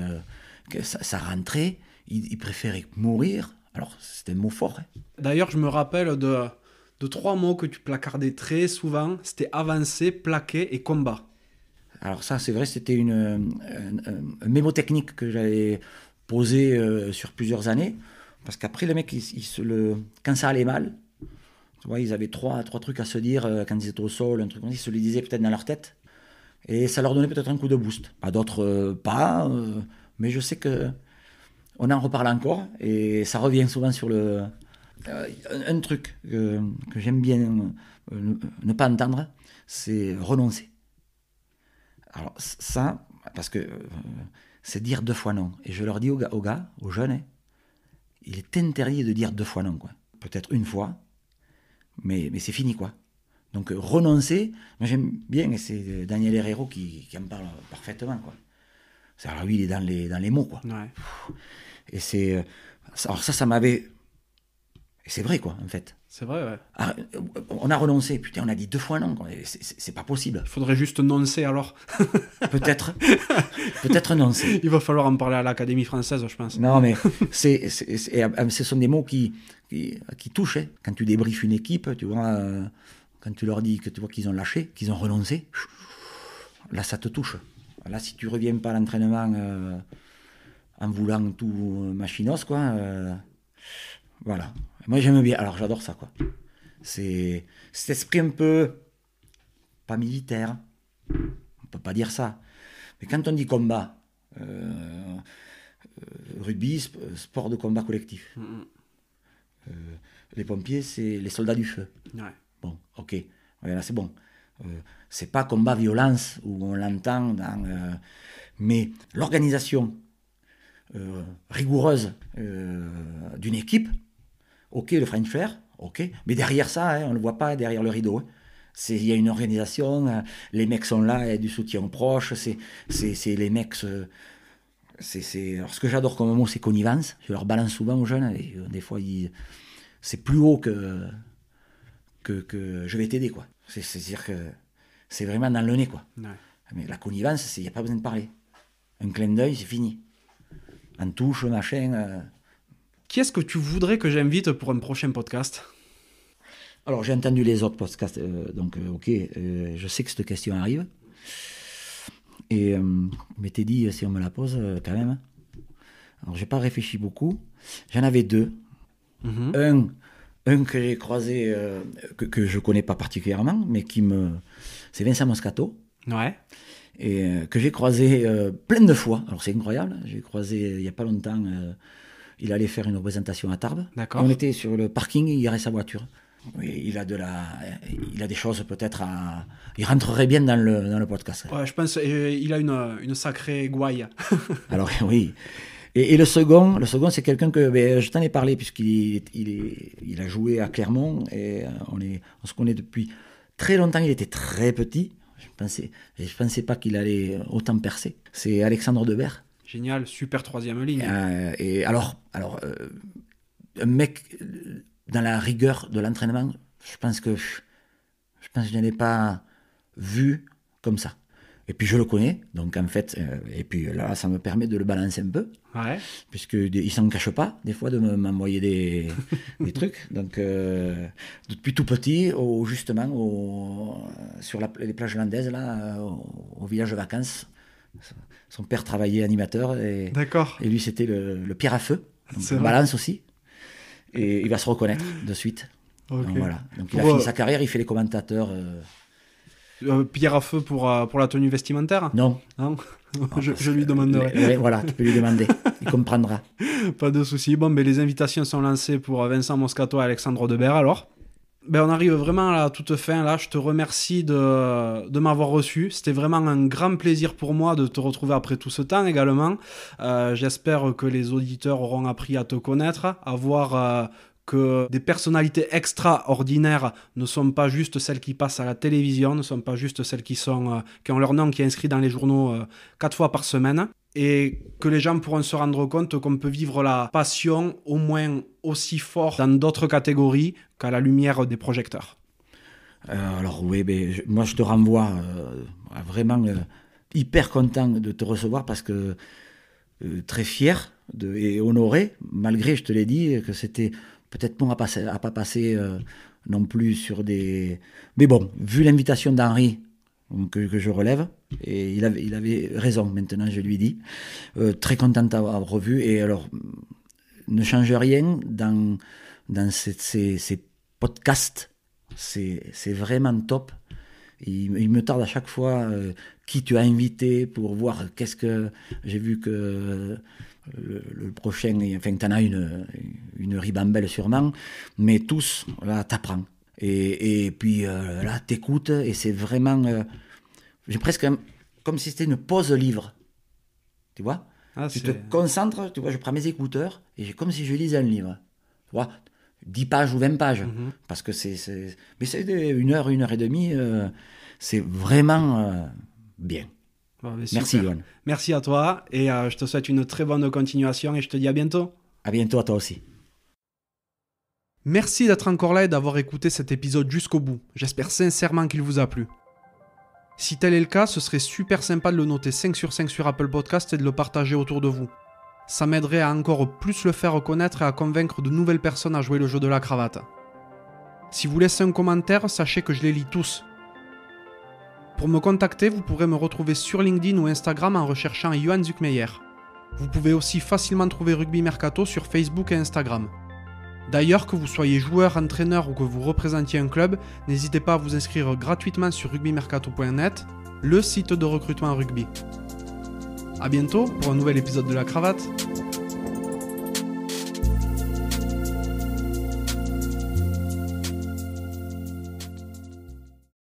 que ça, rentrait. Il, préférait mourir. Alors, c'était un mot fort. Hein. D'ailleurs, je me rappelle de, de trois mots que tu placardais très souvent. C'était avancer, plaquer et combat. Alors ça, c'est vrai, c'était une, euh, une, mémotechnique que j'avais posée euh, sur plusieurs années, parce qu'après, les mecs, quand ça allait mal, tu vois, ils avaient trois, trois trucs à se dire euh, quand ils étaient au sol, un truc ils se les disaient peut-être dans leur tête, et ça leur donnait peut-être un coup de boost. Pas d'autres, pas, mais je sais qu'on en reparle encore, et ça revient souvent sur le... Un, truc que, j'aime bien ne pas entendre, c'est renoncer. Alors ça, parce que euh, c'est dire deux fois non. Et je leur dis aux gars, aux, gars, jeunes, il est interdit de dire deux fois non. Peut-être une fois, mais, mais c'est fini. quoi. Donc euh, renoncer, moi j'aime bien, et c'est euh, Daniel Herrero qui, qui, en parle parfaitement. quoi. Alors lui, il est dans les, mots. Et c'est... Alors ça, ça m'avait... Et c'est vrai, quoi, en fait. C'est vrai, ouais. Ah, on a renoncé, putain, on a dit deux fois non, c'est pas possible. Il faudrait juste noncer alors. Peut-être. Peut-être noncer. Il va falloir en parler à l'Académie française, je pense. Non, mais c'est, euh, ce sont des mots qui, qui, touchent. Hein. Quand tu débriefes une équipe, tu vois, euh, quand tu leur dis que tu vois qu'ils ont lâché, qu'ils ont renoncé, là, ça te touche. Là, si tu reviens pas à l'entraînement euh, en voulant tout machinos, quoi. Voilà. Moi, j'aime bien. Alors, j'adore ça, quoi. C'est cet esprit un peu. pas militaire. On peut pas dire ça. Mais quand on dit combat, euh, euh, rugby, sport de combat collectif. Mm, mm. Euh, les pompiers, c'est les soldats du feu. Bon, ok. là, c'est bon. c'est pas combat violence où on l'entend dans. mais l'organisation rigoureuse d'une équipe, ok, le French Flair, ok, mais derrière ça, hein, on ne le voit pas derrière le rideau. Hein. Il y a une organisation, hein. les mecs sont là, il y a du soutien proche, c'est les mecs. Euh, ce que j'adore comme mot, c'est connivence. Je leur balance souvent aux jeunes, euh, des fois, ils... c'est plus haut que, que, je vais t'aider. C'est-à-dire que c'est vraiment dans le nez. quoi. Mais la connivence, il n'y a pas besoin de parler. Un clin d'œil, c'est fini. En touche, machin. Euh, qui est-ce que tu voudrais que j'invite pour un prochain podcast Alors, j'ai entendu les autres podcasts, euh, donc euh, ok, euh, je sais que cette question arrive. Et mais' t'es dit, si on me la pose, quand même. Hein. Alors, j'ai pas réfléchi beaucoup. J'en avais deux. Mhm. Un, que j'ai croisé, que, je je connais pas particulièrement, mais qui me. C'est Vincent Moscato. Ouais. Et que j'ai croisé plein de fois. Alors c'est incroyable. Hein. J'ai croisé il y a pas longtemps il allait faire une représentation à Tarbes. On était sur le parking, il y avait sa voiture. il a de la, il a des choses peut-être à, il rentrerait bien dans le, dans le podcast. je pense, euh, il a une, sacrée gouaille. Alors oui. Et, le second, le second, c'est quelqu'un que ben, je t'en ai parlé puisqu'il il, a joué à Clermont et euh, on est, on se connaît depuis très longtemps. Il était très petit. Je pensais, je pensais pas qu'il allait autant percer. C'est Alexandre Debert. Génial, super troisième ligne. Euh, et alors, alors euh, un mec euh, dans la rigueur de l'entraînement, je pense que je pense que je n'ai pas vu comme ça. Et puis je le connais, donc en fait, et puis là, ça me permet de le balancer un peu, ouais. puisque il s'en cache pas des fois de m'envoyer des, trucs. Donc depuis tout petit, au, justement, sur les plages landaises là, au village de vacances, son père travaillait animateur et, et lui c'était le, pierre à feu. balance aussi. Et il va se reconnaître de suite. Donc, voilà. il a fini euh, sa carrière, il fait les commentateurs. Euh. Euh, pierre à feu pour, pour la tenue vestimentaire Non. je, lui demanderai. voilà, tu peux lui demander. il comprendra. Pas de souci. Bon, mais ben, les invitations sont lancées pour Vincent Moscato et Alexandre Debert alors. Ben, on arrive vraiment à la toute fin là. Je te remercie de, de m'avoir reçu. C'était vraiment un grand plaisir pour moi de te retrouver après tout ce temps également. Euh, j'espère que les auditeurs auront appris à te connaître, à voir euh, que des personnalités extraordinaires ne sont pas juste celles qui passent à la télévision, ne sont pas juste celles qui, sont, euh, qui ont leur nom qui est inscrit dans les journaux quatre fois par semaine et que les gens pourront se rendre compte qu'on peut vivre la passion au moins aussi fort dans d'autres catégories qu'à la lumière des projecteurs. Euh, alors oui, moi je te renvoie euh, vraiment euh, hyper content de te recevoir parce que très fier de, et honoré, malgré, je te l'ai dit, que c'était peut-être bon à, passer, à pas passer non plus sur des... Mais bon, vu l'invitation d'Henri, que, je relève. Et il avait, il avait raison, maintenant, je lui dis. Euh, très content d'avoir revu. Et alors, ne change rien dans, dans ces, podcasts. C'est vraiment top. Il, me tarde à chaque fois euh, qui tu as invité pour voir qu'est-ce que. J'ai vu que. Euh, le, prochain, enfin, en as une, une ribambelle sûrement, mais tous, là, t'apprends. Et, et puis euh, là, t'écoutes et c'est vraiment. Euh, j'ai presque comme si c'était une pause livre. Tu vois ah, Tu te concentres, tu vois, je prends mes écouteurs et j'ai comme si je lisais un livre. Tu vois 10 pages ou 20 pages. Mhm. Parce que c'est. Mais c'est une heure, une heure et demie. Euh, c'est vraiment bien. Merci, Merci à toi et je te souhaite une très bonne continuation et je te dis à bientôt. À bientôt à toi aussi. Merci d'être encore là et d'avoir écouté cet épisode jusqu'au bout. J'espère sincèrement qu'il vous a plu. Si tel est le cas, ce serait super sympa de le noter 5 sur 5 sur Apple Podcast et de le partager autour de vous. Ça m'aiderait à encore plus le faire reconnaître et à convaincre de nouvelles personnes à jouer le jeu de la cravate. Si vous laissez un commentaire, sachez que je les lis tous. Pour me contacter, vous pourrez me retrouver sur LinkedIn ou Instagram en recherchant Johan Zuckmeyer. Vous pouvez aussi facilement trouver Rugby Mercato sur Facebook et Instagram. D'ailleurs, que vous soyez joueur, entraîneur ou que vous représentiez un club, n'hésitez pas à vous inscrire gratuitement sur rugbymercato.net, le site de recrutement rugby. A bientôt pour un nouvel épisode de la cravate.